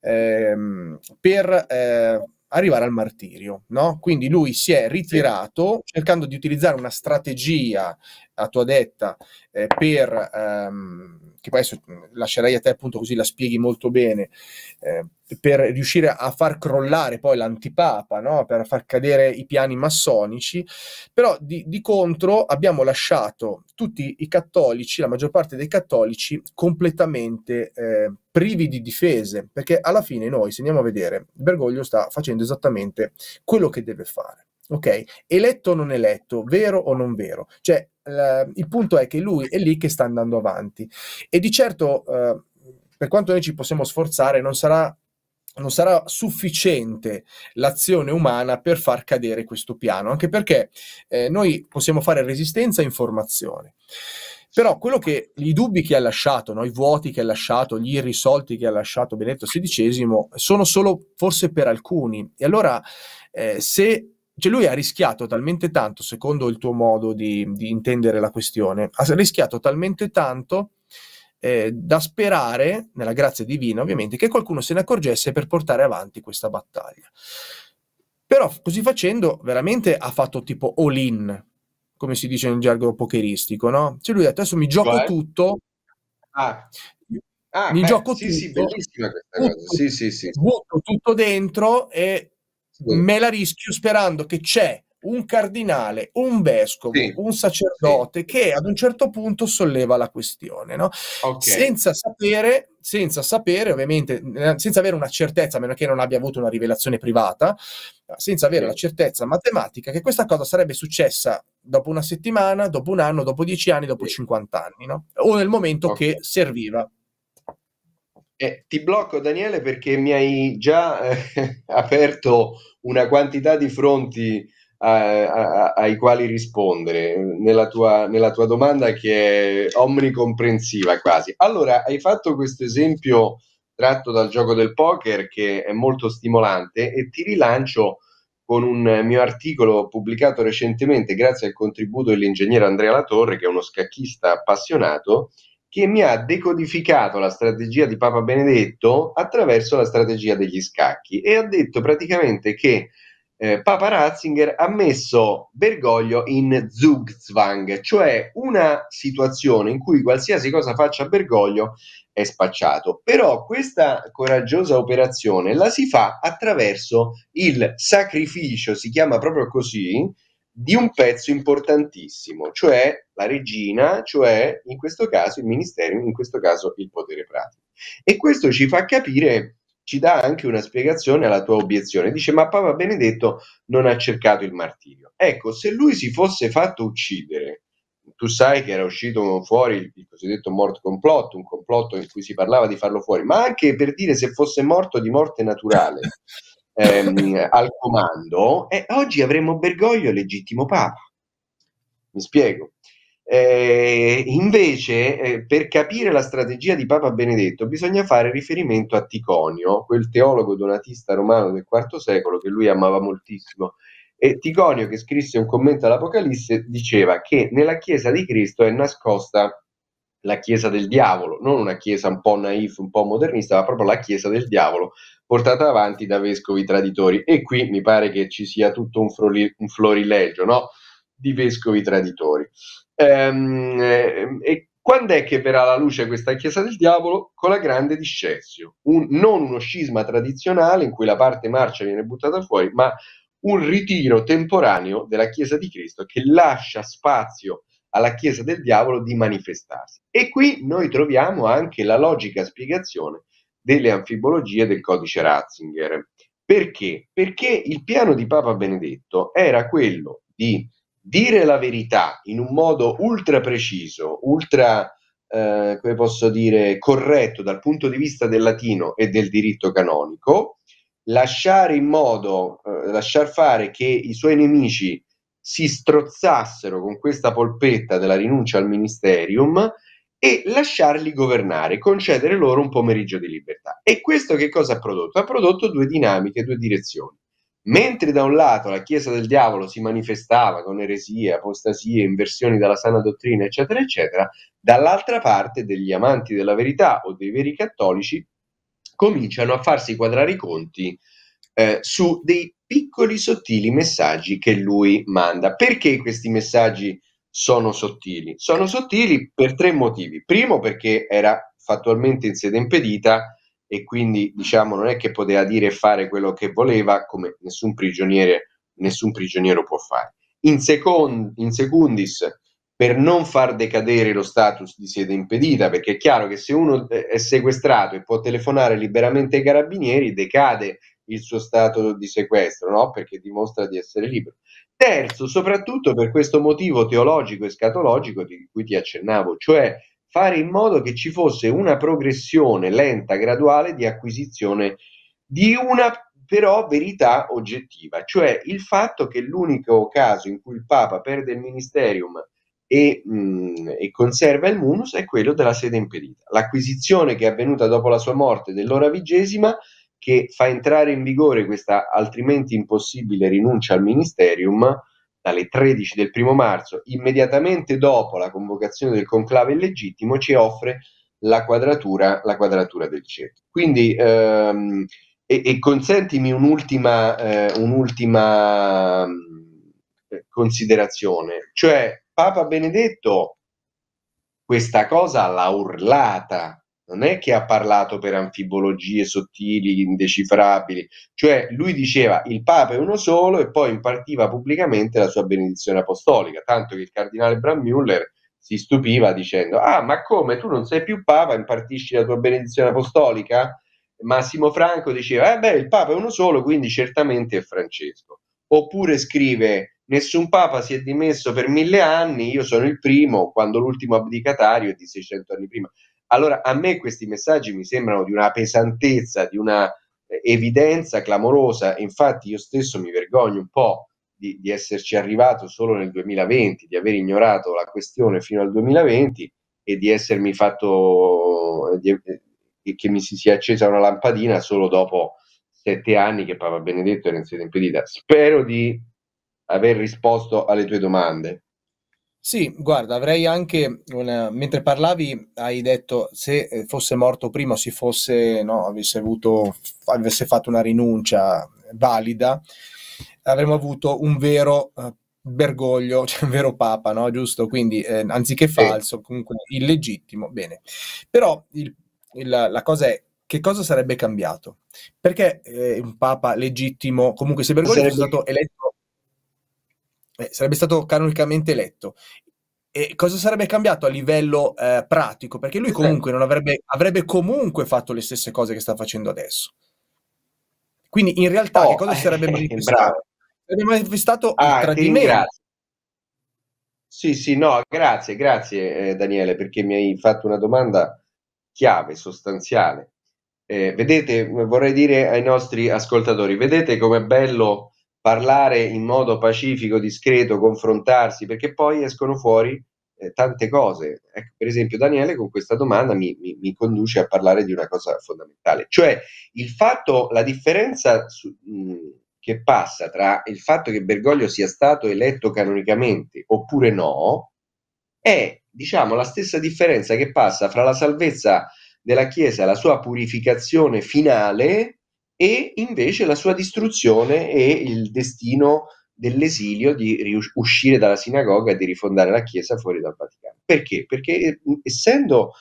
ehm, per... Eh, arrivare al martirio, no? Quindi lui si è ritirato cercando di utilizzare una strategia a tua detta eh, per ehm, che poi adesso mm, lascerei a te appunto così la spieghi molto bene, eh, per riuscire a far crollare poi l'antipapa, no? per far cadere i piani massonici, però di, di contro abbiamo lasciato tutti i cattolici, la maggior parte dei cattolici, completamente eh, privi di difese, perché alla fine noi, se andiamo a vedere, Bergoglio sta facendo esattamente quello che deve fare ok? Eletto o non eletto, vero o non vero. Cioè, eh, il punto è che lui è lì che sta andando avanti. E di certo, eh, per quanto noi ci possiamo sforzare, non sarà non sarà sufficiente l'azione umana per far cadere questo piano, anche perché eh, noi possiamo fare resistenza e informazione. Però quello che i dubbi che ha lasciato, no? i vuoti che ha lasciato, gli irrisolti che ha lasciato Benedetto XVI sono solo forse per alcuni. E allora eh, se cioè lui ha rischiato talmente tanto, secondo il tuo modo di, di intendere la questione, ha rischiato talmente tanto eh, da sperare, nella grazia divina ovviamente, che qualcuno se ne accorgesse per portare avanti questa battaglia. Però così facendo veramente ha fatto tipo all-in, come si dice nel gergo pokeristico, no? Cioè lui ha detto adesso mi gioco cioè? tutto. Ah. Ah, mi beh, gioco sì, tutto, sì, bellissima questa tutto, Sì, sì, sì. butto tutto dentro e me la rischio sperando che c'è un cardinale, un vescovo, sì. un sacerdote sì. che ad un certo punto solleva la questione, no? okay. senza sapere senza sapere, ovviamente, eh, senza avere una certezza, a meno che non abbia avuto una rivelazione privata, senza avere la certezza matematica che questa cosa sarebbe successa dopo una settimana, dopo un anno, dopo dieci anni, dopo sì. no? o nel momento okay. che serviva eh, ti blocco Daniele perché mi hai già eh, <laughs> aperto una quantità di fronti eh, a, a, ai quali rispondere nella tua, nella tua, domanda che è omnicomprensiva quasi. Allora, hai fatto questo esempio tratto dal gioco del poker che è molto stimolante e ti rilancio con un mio articolo pubblicato recentemente grazie al contributo dell'ingegnere Andrea Latorre che è uno scacchista appassionato che mi ha decodificato la strategia di Papa Benedetto attraverso la strategia degli scacchi e ha detto praticamente che eh, Papa Ratzinger ha messo Bergoglio in Zugzwang, cioè una situazione in cui qualsiasi cosa faccia Bergoglio è spacciato. Però questa coraggiosa operazione la si fa attraverso il sacrificio, si chiama proprio così, di un pezzo importantissimo, cioè la regina, cioè in questo caso il ministero, in questo caso il potere pratico. E questo ci fa capire, ci dà anche una spiegazione alla tua obiezione. Dice, ma Papa Benedetto non ha cercato il martirio. Ecco, se lui si fosse fatto uccidere, tu sai che era uscito fuori il, cosiddetto morto complotto, un complotto in cui si parlava di farlo fuori, ma anche per dire se fosse morto di morte naturale. <laughs> ehm, al comando e oggi avremmo Bergoglio legittimo papa. Mi spiego. Eh, invece, eh, per capire la strategia di Papa Benedetto, bisogna fare riferimento a Ticonio, quel teologo donatista romano del IV secolo che lui amava moltissimo. E Ticonio, che scrisse un commento all'Apocalisse, diceva che nella Chiesa di Cristo è nascosta la Chiesa del diavolo, non una Chiesa un po' naif, un po' modernista, ma proprio la Chiesa del diavolo, portata avanti da vescovi traditori. E qui mi pare che ci sia tutto un, froli- un florileggio no? di vescovi traditori. Ehm, e, eh, e quando è che verrà alla luce questa chiesa del diavolo? Con la grande discezio, un, non uno scisma tradizionale in cui la parte marcia viene buttata fuori, ma un ritiro temporaneo della chiesa di Cristo che lascia spazio alla chiesa del diavolo di manifestarsi. E qui noi troviamo anche la logica spiegazione delle anfibologie del codice Ratzinger. Perché? Perché il piano di Papa Benedetto era quello di dire la verità in un modo ultra preciso, ultra, eh, come posso dire, corretto dal punto di vista del latino e del diritto canonico, lasciare in modo, eh, lasciar fare che i suoi nemici si strozzassero con questa polpetta della rinuncia al ministerium e lasciarli governare, concedere loro un pomeriggio di libertà. E questo che cosa ha prodotto? Ha prodotto due dinamiche, due direzioni. Mentre da un lato la Chiesa del Diavolo si manifestava con eresie, apostasie, inversioni dalla sana dottrina, eccetera, eccetera, dall'altra parte degli amanti della verità o dei veri cattolici cominciano a farsi quadrare i conti eh, su dei piccoli sottili messaggi che lui manda. Perché questi messaggi? sono sottili. Sono sottili per tre motivi. Primo perché era fattualmente in sede impedita e quindi diciamo non è che poteva dire e fare quello che voleva come nessun prigioniere, nessun prigioniero può fare. In, second, in secundis per non far decadere lo status di sede impedita, perché è chiaro che se uno eh, è sequestrato e può telefonare liberamente ai carabinieri, decade il suo stato di sequestro, no? perché dimostra di essere libero. Terzo, soprattutto per questo motivo teologico e scatologico di cui ti accennavo, cioè fare in modo che ci fosse una progressione lenta, graduale di acquisizione di una però verità oggettiva, cioè il fatto che l'unico caso in cui il Papa perde il ministerium e, mh, mm, e, conserva il munus è quello della sede impedita. L'acquisizione che è avvenuta dopo la sua morte dell'ora vigesima che fa entrare in vigore questa altrimenti impossibile rinuncia al ministerium dalle 13 del primo marzo, immediatamente dopo la convocazione del conclave illegittimo, ci offre la quadratura, la quadratura del cerchio. Quindi, ehm, e, e, consentimi un'ultima, eh, un'ultima eh, considerazione, cioè Papa Benedetto questa cosa l'ha urlata non è che ha parlato per anfibologie sottili, indecifrabili, cioè lui diceva il Papa è uno solo e poi impartiva pubblicamente la sua benedizione apostolica, tanto che il cardinale Brammuller si stupiva dicendo ah ma come tu non sei più Papa impartisci la tua benedizione apostolica? Massimo Franco diceva eh beh il Papa è uno solo quindi certamente è Francesco, oppure scrive nessun Papa si è dimesso per mille anni, io sono il primo quando l'ultimo abdicatario è di 600 anni prima allora a me questi messaggi mi sembrano di una pesantezza, di una eh, evidenza clamorosa, infatti io stesso mi vergogno un po' di, di esserci arrivato solo nel 2020, di aver ignorato la questione fino al 2020 e di essermi fatto eh, di, eh, che mi si sia accesa una lampadina solo dopo sette anni che Papa Benedetto era in sede impedita. Spero di aver risposto alle tue domande. Sì, guarda, avrei anche, una- mentre parlavi, hai detto se eh, fosse morto prima, se fosse, no, avesse avuto, avesse fatto una rinuncia valida, avremmo avuto un vero eh, Bergoglio, <laughs> cioè un vero papa, no? Giusto? Quindi, eh, anziché falso, comunque illegittimo, bene. Però il- il- la cosa è, che cosa sarebbe cambiato? Perché eh, un papa legittimo, comunque se Bergoglio fosse stato eletto Beh, sarebbe stato canonicamente eletto. E cosa sarebbe cambiato a livello eh, pratico? Perché lui comunque non avrebbe, avrebbe comunque fatto le stesse cose che sta facendo adesso. Quindi in realtà oh, che cosa eh, sarebbe eh, manifestato? Sarebbe manifestato ah, un tradimento. Sì, sì, no, grazie, grazie eh, Daniele perché mi hai fatto una domanda chiave, sostanziale. Eh, vedete, vorrei dire ai nostri ascoltatori, vedete com'è bello parlare in modo pacifico, discreto, confrontarsi, perché poi escono fuori eh, tante cose. Ecco, per esempio Daniele con questa domanda mi, mi, mi, conduce a parlare di una cosa fondamentale, cioè il fatto, la differenza su, mh, mm, che passa tra il fatto che Bergoglio sia stato eletto canonicamente oppure no, è diciamo la stessa differenza che passa fra la salvezza della Chiesa, la sua purificazione finale, e invece la sua distruzione e il destino dell'esilio di uscire dalla sinagoga e di rifondare la Chiesa fuori dal Vaticano. Perché? Perché essendo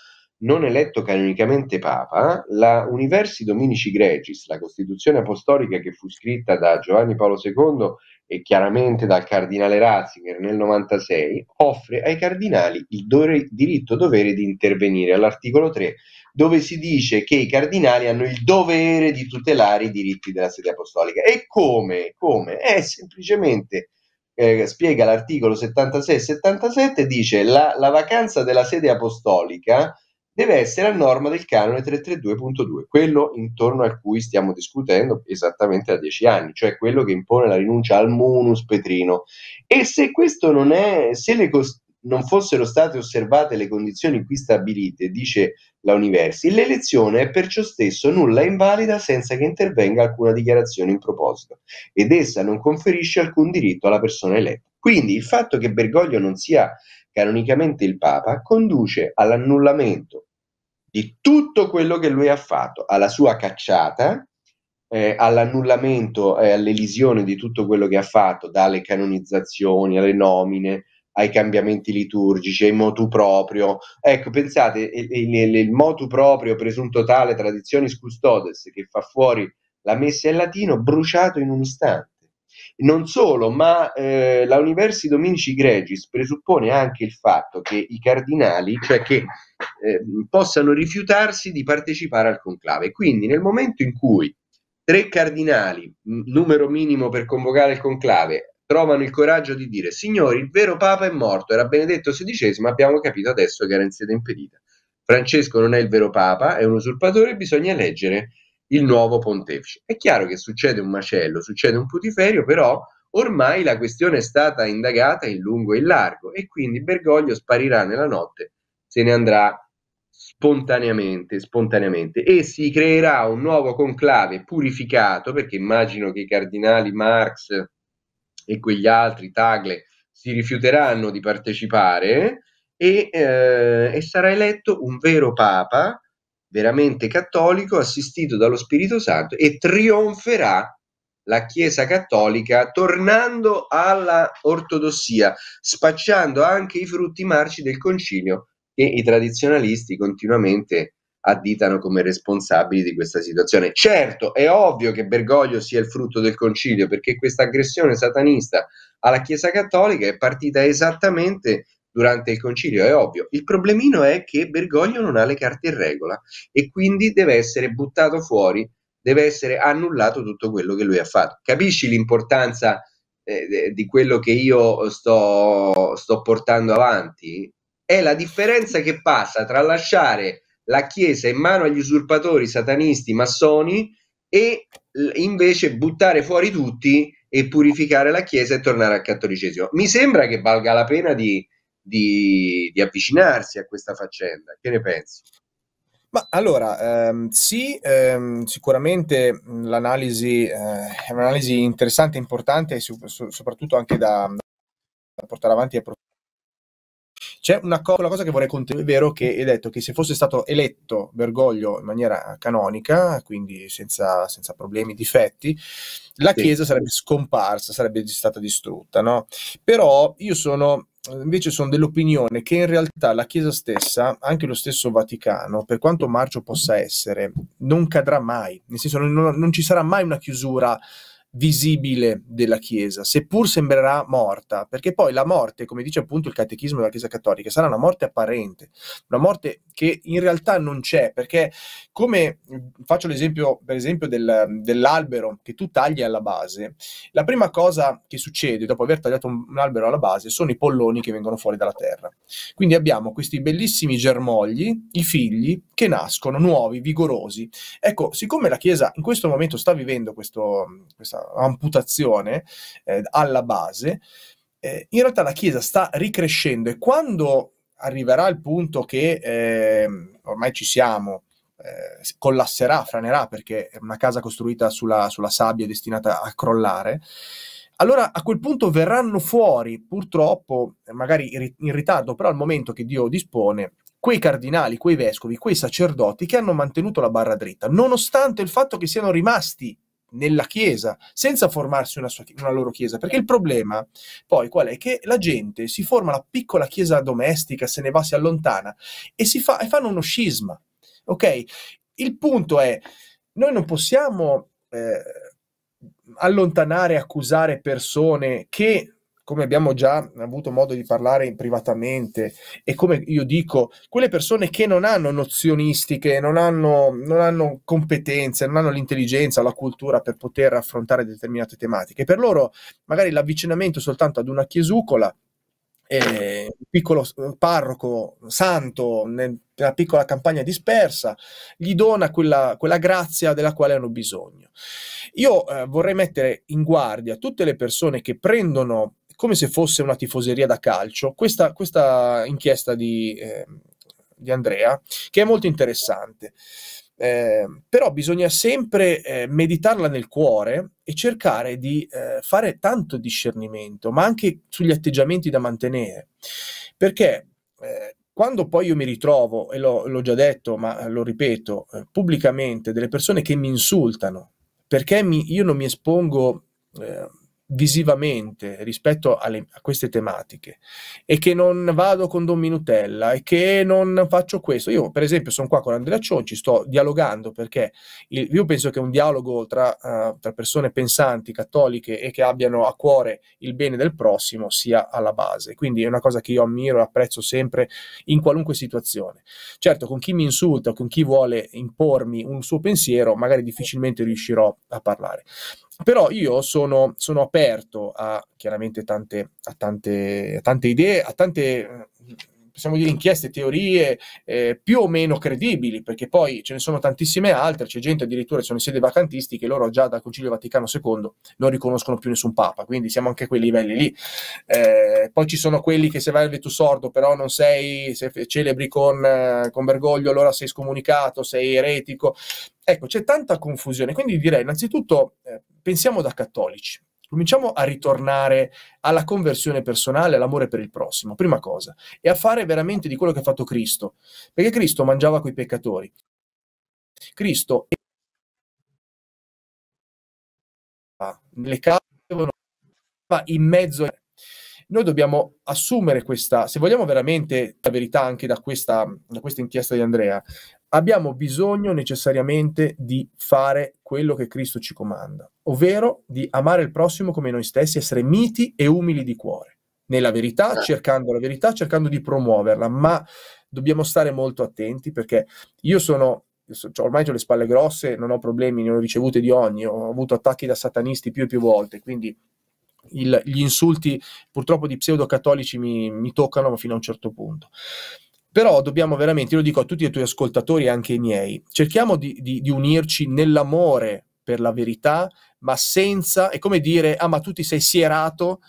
non eletto canonicamente Papa, la Universi Dominici Gregis, la Costituzione Apostolica che fu scritta da Giovanni Paolo II e chiaramente dal cardinale Ratzinger nel 96, offre ai cardinali il dore, diritto-dovere di intervenire all'articolo 3 dove si dice che i cardinali hanno il dovere di tutelare i diritti della sede apostolica. E come? Come? È eh, semplicemente, eh, spiega l'articolo 76 e 77, dice la, la vacanza della sede apostolica deve essere a norma del canone 332.2, quello intorno al cui stiamo discutendo esattamente da dieci anni, cioè quello che impone la rinuncia al munus petrino. E se questo non è, se le, non fossero state osservate le condizioni qui stabilite, dice la Universi, l'elezione è perciò stesso nulla invalida senza che intervenga alcuna dichiarazione in proposito ed essa non conferisce alcun diritto alla persona eletta. Quindi il fatto che Bergoglio non sia canonicamente il Papa conduce all'annullamento di tutto quello che lui ha fatto, alla sua cacciata, eh, all'annullamento e eh, all'elisione di tutto quello che ha fatto, dalle canonizzazioni alle nomine, ai cambiamenti liturgici, ai motu proprio. Ecco, pensate, il, nel motu proprio presunto tale tradizionis custodes che fa fuori la messa in latino bruciato in un istante. Non solo, ma eh, la Universi Dominici Gregis presuppone anche il fatto che i cardinali, cioè che eh, possano rifiutarsi di partecipare al conclave. Quindi nel momento in cui tre cardinali, numero minimo per convocare il conclave, trovano il coraggio di dire signori il vero Papa è morto, era Benedetto XVI, ma abbiamo capito adesso che era in sede impedita. Francesco non è il vero Papa, è un usurpatore, bisogna eleggere il nuovo pontefice. È chiaro che succede un macello, succede un putiferio, però ormai la questione è stata indagata in lungo e in largo e quindi Bergoglio sparirà nella notte, se ne andrà spontaneamente, spontaneamente e si creerà un nuovo conclave purificato, perché immagino che i cardinali Marx e quegli altri, Tagle, si rifiuteranno di partecipare e, eh, e sarà eletto un vero Papa, veramente cattolico, assistito dallo Spirito Santo e trionferà la Chiesa Cattolica tornando alla ortodossia, spacciando anche i frutti marci del concilio che i tradizionalisti continuamente additano come responsabili di questa situazione. Certo, è ovvio che Bergoglio sia il frutto del concilio, perché questa aggressione satanista alla Chiesa Cattolica è partita esattamente durante il concilio, è ovvio. Il problemino è che Bergoglio non ha le carte in regola e quindi deve essere buttato fuori, deve essere annullato tutto quello che lui ha fatto. Capisci l'importanza eh, di quello che io sto, sto portando avanti? È la differenza che passa tra lasciare la Chiesa in mano agli usurpatori satanisti massoni e invece buttare fuori tutti e purificare la Chiesa e tornare al cattolicesimo. Mi sembra che valga la pena di, di, di avvicinarsi a questa faccenda. Che ne pensi? Ma allora, ehm, sì, ehm, sicuramente l'analisi eh, è un'analisi interessante e importante, e so, so, soprattutto anche da, da portare avanti e approfondire c'è una, co- una cosa che vorrei contenere, è vero che è detto che se fosse stato eletto Bergoglio in maniera canonica, quindi senza, senza problemi, difetti, la sì. Chiesa sarebbe scomparsa, sarebbe stata distrutta, no? Però io sono invece sono dell'opinione che in realtà la Chiesa stessa, anche lo stesso Vaticano, per quanto marcio possa essere, non cadrà mai, nel senso non, non ci sarà mai una chiusura visibile della Chiesa, seppur sembrerà morta, perché poi la morte, come dice appunto il catechismo della Chiesa Cattolica, sarà una morte apparente, una morte che in realtà non c'è, perché come faccio l'esempio per esempio del, dell'albero che tu tagli alla base, la prima cosa che succede dopo aver tagliato un, un albero alla base sono i polloni che vengono fuori dalla terra. Quindi abbiamo questi bellissimi germogli, i figli, che nascono nuovi, vigorosi. Ecco, siccome la Chiesa in questo momento sta vivendo questo, questa amputazione eh, alla base, eh, in realtà la Chiesa sta ricrescendo e quando arriverà il punto che eh, ormai ci siamo, eh, collasserà, franerà perché è una casa costruita sulla, sulla sabbia destinata a crollare, allora a quel punto verranno fuori, purtroppo, magari in ritardo, però al momento che Dio dispone, quei cardinali, quei vescovi, quei sacerdoti che hanno mantenuto la barra dritta, nonostante il fatto che siano rimasti nella Chiesa, senza formarsi una, sua, una, loro Chiesa. Perché il problema poi qual è? Che la gente si forma la piccola Chiesa domestica, se ne va, si allontana e, si fa, e fanno uno scisma. Ok? Il punto è, noi non possiamo eh, allontanare, accusare persone che come abbiamo già avuto modo di parlare privatamente e come io dico, quelle persone che non hanno nozionistiche, non hanno, non hanno competenze, non hanno l'intelligenza, la cultura per poter affrontare determinate tematiche, per loro magari l'avvicinamento soltanto ad una chiesucola eh, piccolo eh, parroco santo nella piccola campagna dispersa, gli dona quella, quella grazia della quale hanno bisogno. Io eh, vorrei mettere in guardia tutte le persone che prendono come se fosse una tifoseria da calcio, questa, questa inchiesta di, eh, di, Andrea, che è molto interessante. Eh, però bisogna sempre eh, meditarla nel cuore e cercare di eh, fare tanto discernimento, ma anche sugli atteggiamenti da mantenere. Perché eh, quando poi io mi ritrovo, e l'ho, già detto, ma lo ripeto, eh, pubblicamente, delle persone che mi insultano, perché mi, io non mi espongo visivamente rispetto alle, a queste tematiche e che non vado con Don Minutella e che non faccio questo. Io, per esempio, sono qua con Andrea Cionci, sto dialogando perché il, io penso che un dialogo tra, uh, tra, persone pensanti, cattoliche e che abbiano a cuore il bene del prossimo sia alla base. Quindi è una cosa che io ammiro e apprezzo sempre in qualunque situazione. Certo, con chi mi insulta, con chi vuole impormi un suo pensiero, magari difficilmente riuscirò a parlare. Però io sono, sono aperto a chiaramente tante, a tante, a tante idee, a tante eh, possiamo dire inchieste, teorie eh, più o meno credibili, perché poi ce ne sono tantissime altre, c'è gente addirittura, ci sono in sede vacantisti che loro già dal Concilio Vaticano II non riconoscono più nessun papa, quindi siamo anche a quei livelli lì. Eh, poi ci sono quelli che se vai al Vetusordo però non sei, se celebri con, eh, con Bergoglio allora sei scomunicato, sei eretico. Ecco, c'è tanta confusione, quindi direi innanzitutto eh, pensiamo da cattolici. Cominciamo a ritornare alla conversione personale, all'amore per il prossimo, prima cosa, e a fare veramente di quello che ha fatto Cristo, perché Cristo mangiava coi peccatori. Cristo nelle case in mezzo noi dobbiamo assumere questa, se vogliamo veramente la verità anche da questa, da questa inchiesta di Andrea, abbiamo bisogno necessariamente di fare quello che Cristo ci comanda, ovvero di amare il prossimo come noi stessi, essere miti e umili di cuore, nella verità, ah. cercando la verità, cercando di promuoverla, ma dobbiamo stare molto attenti perché io sono cioè ormai ho le spalle grosse, non ho problemi, ne ho ricevute di ogni, ho avuto attacchi da satanisti più e più volte, quindi il, gli insulti purtroppo di pseudo-cattolici mi, mi toccano fino a un certo punto. Però dobbiamo veramente, io lo dico a tutti i tuoi ascoltatori e anche ai miei, cerchiamo di, di, di unirci nell'amore per la verità, ma senza, è come dire, ah ma tu ti sei sierato,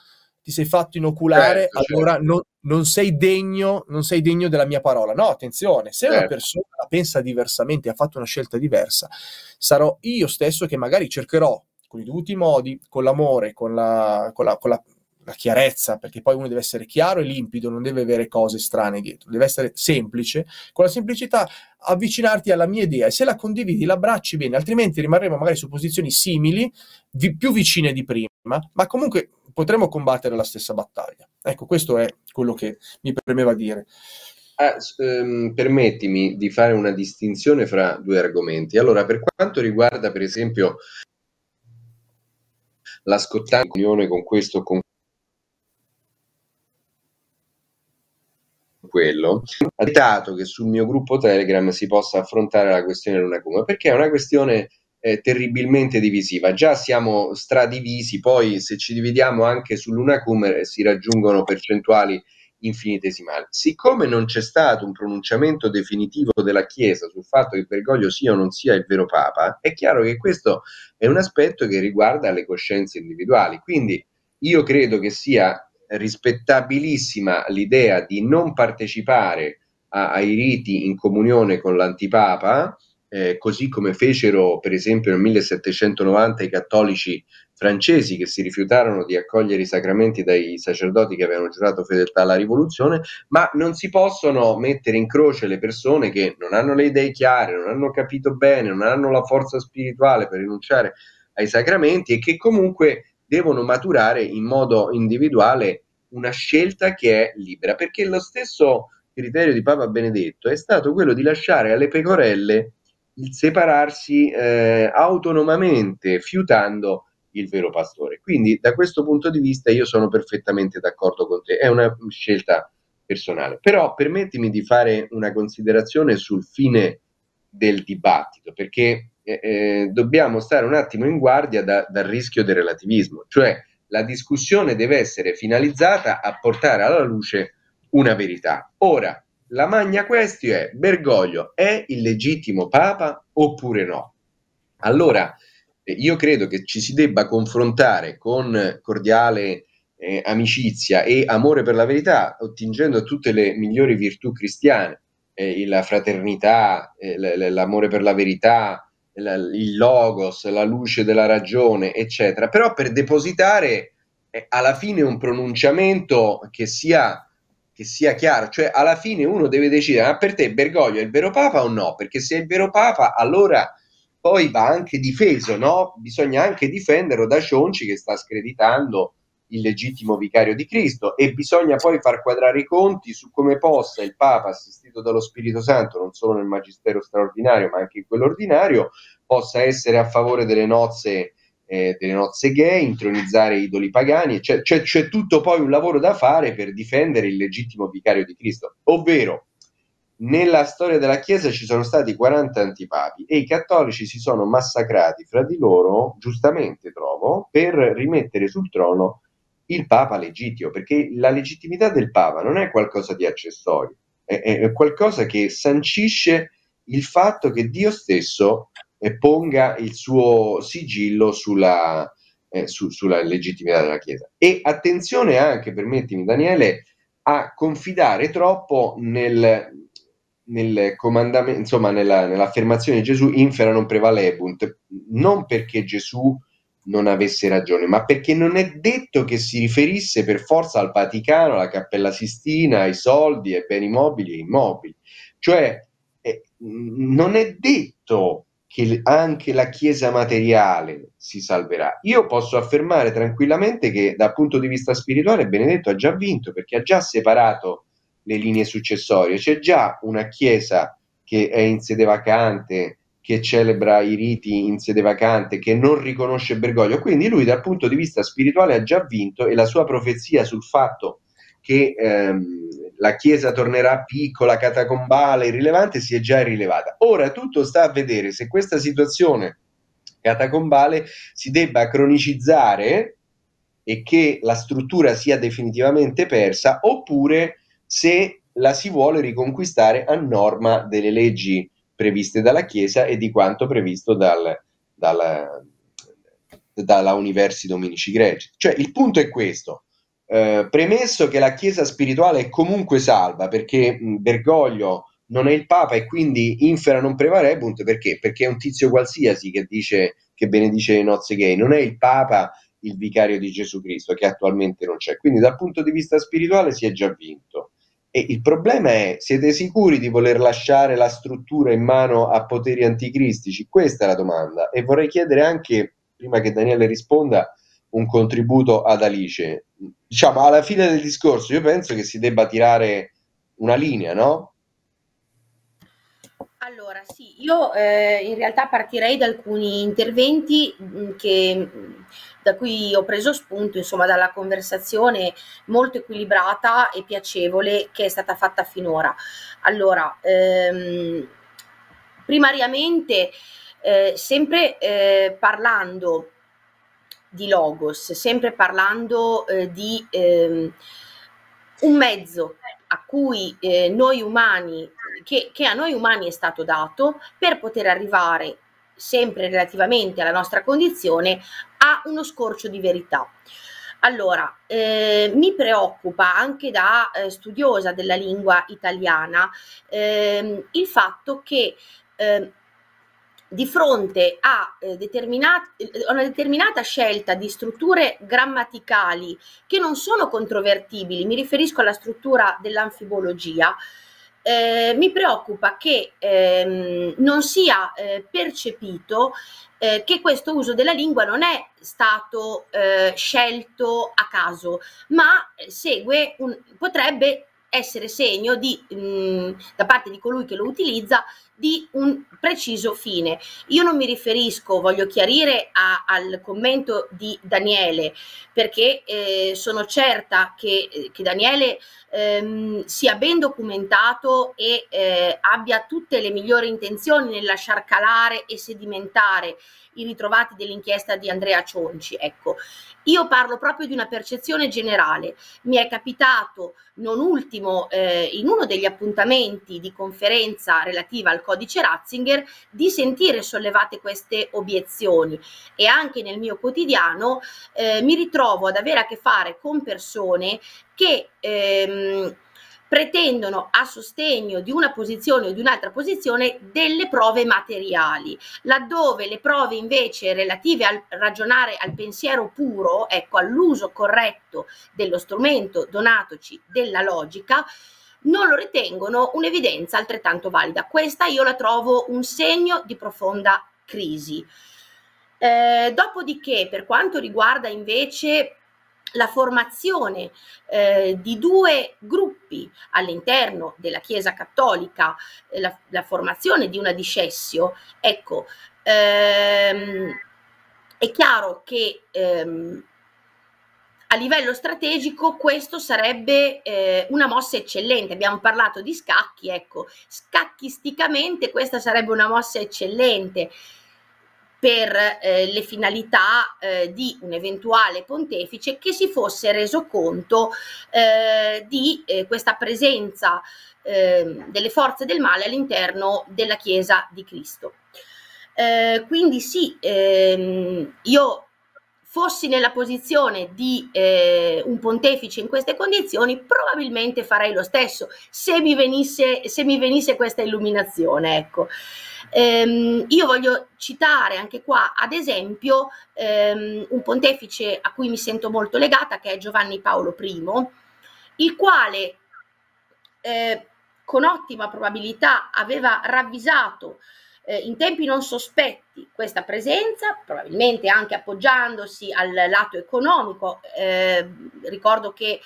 ti sei fatto inoculare, certo, certo. allora certo. Non, non, sei degno, non sei degno della mia parola. No, attenzione, se certo. una persona la pensa diversamente, ha fatto una scelta diversa, sarò io stesso che magari cercherò con i dovuti modi, con l'amore, con la, con la, con la la chiarezza, perché poi uno deve essere chiaro e limpido, non deve avere cose strane dietro, deve essere semplice, con la semplicità avvicinarti alla mia idea e se la condividi l'abbracci bene, altrimenti rimarremo magari su posizioni simili, vi, più vicine di prima, ma comunque potremo combattere la stessa battaglia. Ecco, questo è quello che mi premeva dire. Ah, ehm, permettimi di fare una distinzione fra due argomenti. Allora, per quanto riguarda, per esempio, la scottante unione con questo con quello, ha vietato che sul mio gruppo Telegram si possa affrontare la questione Lunacuma, perché è una questione eh, terribilmente divisiva. Già siamo stradivisi, poi se ci dividiamo anche sull'Unacumer eh, si raggiungono percentuali infinitesimali. Siccome non c'è stato un pronunciamento definitivo della Chiesa sul fatto che Bergoglio sia o non sia il vero Papa, è chiaro che questo è un aspetto che riguarda le coscienze individuali. Quindi io credo che sia rispettabilissima l'idea di non partecipare a, ai riti in comunione con l'antipapa, eh, così come fecero per esempio nel 1790 i cattolici francesi che si rifiutarono di accogliere i sacramenti dai sacerdoti che avevano giurato fedeltà alla rivoluzione, ma non si possono mettere in croce le persone che non hanno le idee chiare, non hanno capito bene, non hanno la forza spirituale per rinunciare ai sacramenti e che comunque devono maturare in modo individuale una scelta che è libera, perché lo stesso criterio di Papa Benedetto è stato quello di lasciare alle pecorelle il separarsi eh, autonomamente, fiutando il vero pastore. Quindi da questo punto di vista io sono perfettamente d'accordo con te, è una scelta personale. Però permettimi di fare una considerazione sul fine del dibattito, perché eh, eh, dobbiamo stare un attimo in guardia da, dal rischio del relativismo, cioè la discussione deve essere finalizzata a portare alla luce una verità. Ora, la magna questio è Bergoglio è il legittimo papa oppure no? Allora, eh, io credo che ci si debba confrontare con cordiale eh, amicizia e amore per la verità, attingendo tutte le migliori virtù cristiane, eh, la fraternità, eh, l'amore per la verità, la, il logos, la luce della ragione, eccetera, però per depositare eh, alla fine un pronunciamento che sia, che sia chiaro, cioè alla fine uno deve decidere, ma ah, per te Bergoglio è il vero Papa o no? Perché se è il vero Papa allora poi va anche difeso, no? bisogna anche difenderlo da Cionci che sta screditando il legittimo vicario di Cristo e bisogna poi far quadrare i conti su come possa il Papa, assistito dallo Spirito Santo, non solo nel magistero straordinario ma anche in quello ordinario, possa essere a favore delle nozze eh, delle nozze gay, intronizzare idoli pagani, c'è, cioè, c'è, cioè, c'è, tutto poi un lavoro da fare per difendere il legittimo vicario di Cristo, ovvero nella storia della Chiesa ci sono stati 40 antipapi e i cattolici si sono massacrati fra di loro, giustamente trovo, per rimettere sul trono il Papa legittimo, perché la legittimità del Papa non è qualcosa di accessorio, è, è qualcosa che sancisce il fatto che Dio stesso eh, ponga il suo sigillo sulla, eh, su, sulla legittimità della Chiesa. E attenzione anche, permettimi Daniele, a confidare troppo nel, nel comandamento, insomma, nella, nell'affermazione di Gesù infera non prevalebunt, non perché Gesù non avesse ragione, ma perché non è detto che si riferisse per forza al Vaticano, alla Cappella Sistina, ai soldi, ai beni mobili e immobili. Cioè, eh, non è detto che anche la Chiesa materiale si salverà. Io posso affermare tranquillamente che dal punto di vista spirituale Benedetto ha già vinto perché ha già separato le linee successorie, c'è già una Chiesa che è in sede vacante, che celebra i riti in sede vacante, che non riconosce Bergoglio. Quindi lui dal punto di vista spirituale ha già vinto e la sua profezia sul fatto che ehm, la Chiesa tornerà piccola, catacombale, irrilevante, si è già rilevata. Ora tutto sta a vedere se questa situazione catacombale si debba cronicizzare e che la struttura sia definitivamente persa, oppure se la si vuole riconquistare a norma delle leggi previste dalla Chiesa e di quanto previsto dal, dalla, dalla Universi Dominici Greci. Cioè il punto è questo. Eh, premesso che la Chiesa spirituale è comunque salva perché Bergoglio non è il Papa e quindi infera non prevarebunt perché? Perché è un tizio qualsiasi che dice che benedice le nozze gay, non è il Papa il vicario di Gesù Cristo che attualmente non c'è. Quindi dal punto di vista spirituale si è già vinto. E il problema è, siete sicuri di voler lasciare la struttura in mano a poteri anticristici? Questa è la domanda. E vorrei chiedere anche, prima che Daniele risponda, un contributo ad Alice. Diciamo, alla fine del discorso, io penso che si debba tirare una linea, no? Allora, sì, io eh, in realtà partirei da alcuni interventi mm, che mm, da cui ho preso spunto, insomma, dalla conversazione molto equilibrata e piacevole che è stata fatta finora. Allora, ehm, primariamente, eh, sempre eh, parlando di logos, sempre parlando eh, di ehm, un mezzo a cui eh, noi umani, che, che a noi umani è stato dato per poter arrivare sempre relativamente alla nostra condizione, ha uno scorcio di verità. Allora, eh, mi preoccupa anche da eh, studiosa della lingua italiana ehm, il fatto che eh, di fronte eh, eh, a una determinata scelta di strutture grammaticali che non sono controvertibili, mi riferisco alla struttura dell'anfibologia, eh, mi preoccupa che ehm, non sia eh, percepito eh, che questo uso della lingua non è stato eh, scelto a caso, ma segue un, potrebbe essere segno di, mh, mm, da parte di colui che lo utilizza di un preciso fine. Io non mi riferisco, voglio chiarire a, al commento di Daniele, perché eh, sono certa che, eh, che Daniele ehm, sia ben documentato e eh, abbia tutte le migliori intenzioni nel lasciar calare e sedimentare i ritrovati dell'inchiesta di Andrea Cionci. Ecco, io parlo proprio di una percezione generale. Mi è capitato, non ultimo, eh, in uno degli appuntamenti di conferenza relativa al codice codice Ratzinger di sentire sollevate queste obiezioni e anche nel mio quotidiano eh, mi ritrovo ad avere a che fare con persone che ehm, pretendono a sostegno di una posizione o di un'altra posizione delle prove materiali, laddove le prove invece relative al ragionare al pensiero puro, ecco all'uso corretto dello strumento donatoci della logica, non lo ritengono un'evidenza altrettanto valida. Questa io la trovo un segno di profonda crisi. Eh, dopodiché, per quanto riguarda invece la formazione eh, di due gruppi all'interno della Chiesa Cattolica, eh, la, la, formazione di una discessio, ecco, ehm, è chiaro che ehm, a livello strategico questo sarebbe eh, una mossa eccellente. Abbiamo parlato di scacchi, ecco, scacchisticamente questa sarebbe una mossa eccellente per eh, le finalità eh, di un eventuale pontefice che si fosse reso conto eh, di eh, questa presenza ehm, delle forze del male all'interno della Chiesa di Cristo. Eh, quindi sì, ehm, io fossi nella posizione di eh, un pontefice in queste condizioni, probabilmente farei lo stesso se mi venisse, se mi venisse questa illuminazione. Ecco. Ehm, io voglio citare anche qua, ad esempio, ehm, un pontefice a cui mi sento molto legata, che è Giovanni Paolo I, il quale eh, con ottima probabilità aveva ravvisato eh, in tempi non sospetti questa presenza, probabilmente anche appoggiandosi al lato economico. Eh, ricordo che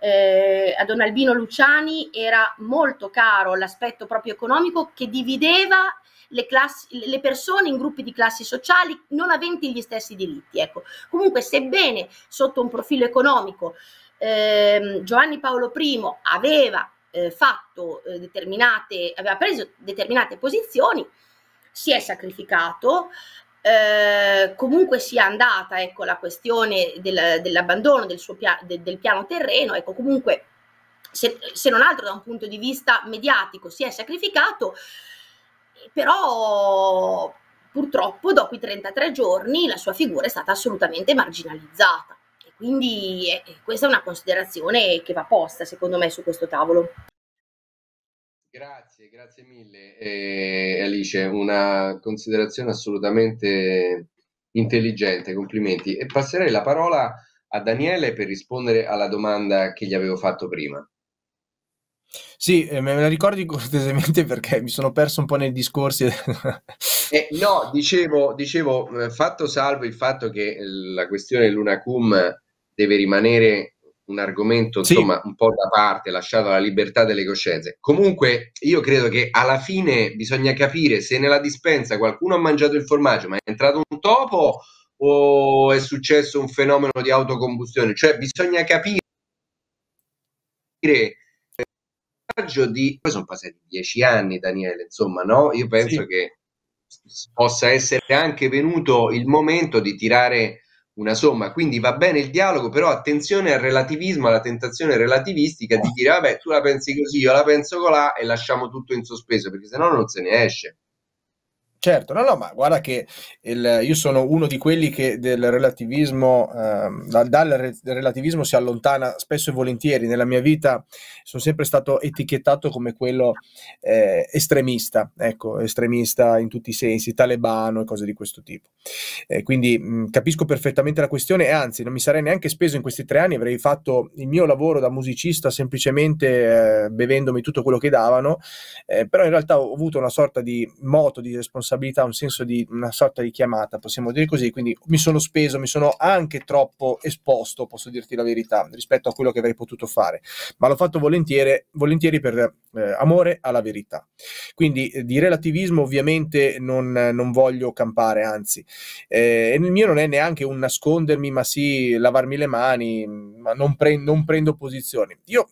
eh, a Don Albino Luciani era molto caro l'aspetto proprio economico che divideva le, classi, le, persone in gruppi di classi sociali non aventi gli stessi diritti. Ecco. Comunque, sebbene sotto un profilo economico ehm, Giovanni Paolo I aveva eh, fatto eh, determinate, aveva preso determinate posizioni, si è sacrificato, eh, comunque sia andata ecco, la questione del, dell'abbandono del, pia- de, del, piano terreno, ecco, comunque se, se, non altro da un punto di vista mediatico si è sacrificato, però purtroppo dopo i 33 giorni la sua figura è stata assolutamente marginalizzata. E quindi è, eh, questa è una considerazione che va posta secondo me su questo tavolo. Grazie, grazie mille eh, Alice, una considerazione assolutamente intelligente, complimenti. E passerei la parola a Daniele per rispondere alla domanda che gli avevo fatto prima. Sì, eh, me la ricordi cortesemente <laughs> perché mi sono perso un po' nei discorsi. eh, no, dicevo, dicevo, eh, fatto salvo il fatto che la questione Luna Cum deve rimanere un argomento insomma sì. un po' da parte, lasciato alla libertà delle coscienze. Comunque io credo che alla fine bisogna capire se nella dispensa qualcuno ha mangiato il formaggio ma è entrato un topo o è successo un fenomeno di autocombustione, cioè bisogna capire eh, di... Poi sono passati dieci anni, Daniele, insomma, no? Io penso sì. che possa essere anche venuto il momento di tirare una somma. Quindi va bene il dialogo, però attenzione al relativismo, alla tentazione relativistica di dire vabbè tu la pensi così, io la penso colà e lasciamo tutto in sospeso, perché sennò non se ne esce. Certo, no, no, ma guarda che il, io sono uno di quelli che del relativismo, eh, dal, dal, relativismo si allontana spesso e volentieri. Nella mia vita sono sempre stato etichettato come quello eh, estremista, ecco, estremista in tutti i sensi, talebano e cose di questo tipo. Eh, quindi mh, capisco perfettamente la questione e anzi non mi sarei neanche speso in questi tre anni, avrei fatto il mio lavoro da musicista semplicemente eh, bevendomi tutto quello che davano, eh, però in realtà ho avuto una sorta di moto di responsabilità responsabilità, un senso di una sorta di chiamata, possiamo dire così, quindi mi sono speso, mi sono anche troppo esposto, posso dirti la verità, rispetto a quello che avrei potuto fare, ma l'ho fatto volentieri, volentieri per eh, amore alla verità. Quindi eh, di relativismo ovviamente non, non voglio campare, anzi, eh, il mio non è neanche un nascondermi, ma sì, lavarmi le mani, ma non, pre- non prendo posizioni. Io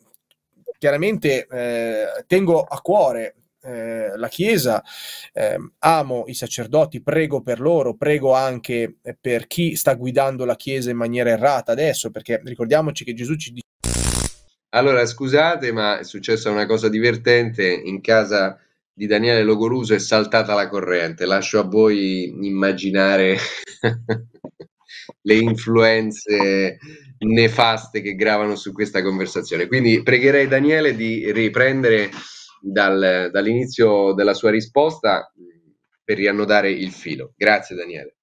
chiaramente eh, tengo a cuore eh, la Chiesa, eh, amo i sacerdoti, prego per loro, prego anche eh, per chi sta guidando la Chiesa in maniera errata adesso, perché ricordiamoci che Gesù ci dice... Allora, scusate, ma è successa una cosa divertente in casa di Daniele Logoruso è saltata la corrente. Lascio a voi immaginare <laughs> le influenze nefaste che gravano su questa conversazione. Quindi pregherei Daniele di riprendere dal, dall'inizio della sua risposta mm, per riannodare il filo. Grazie Daniele.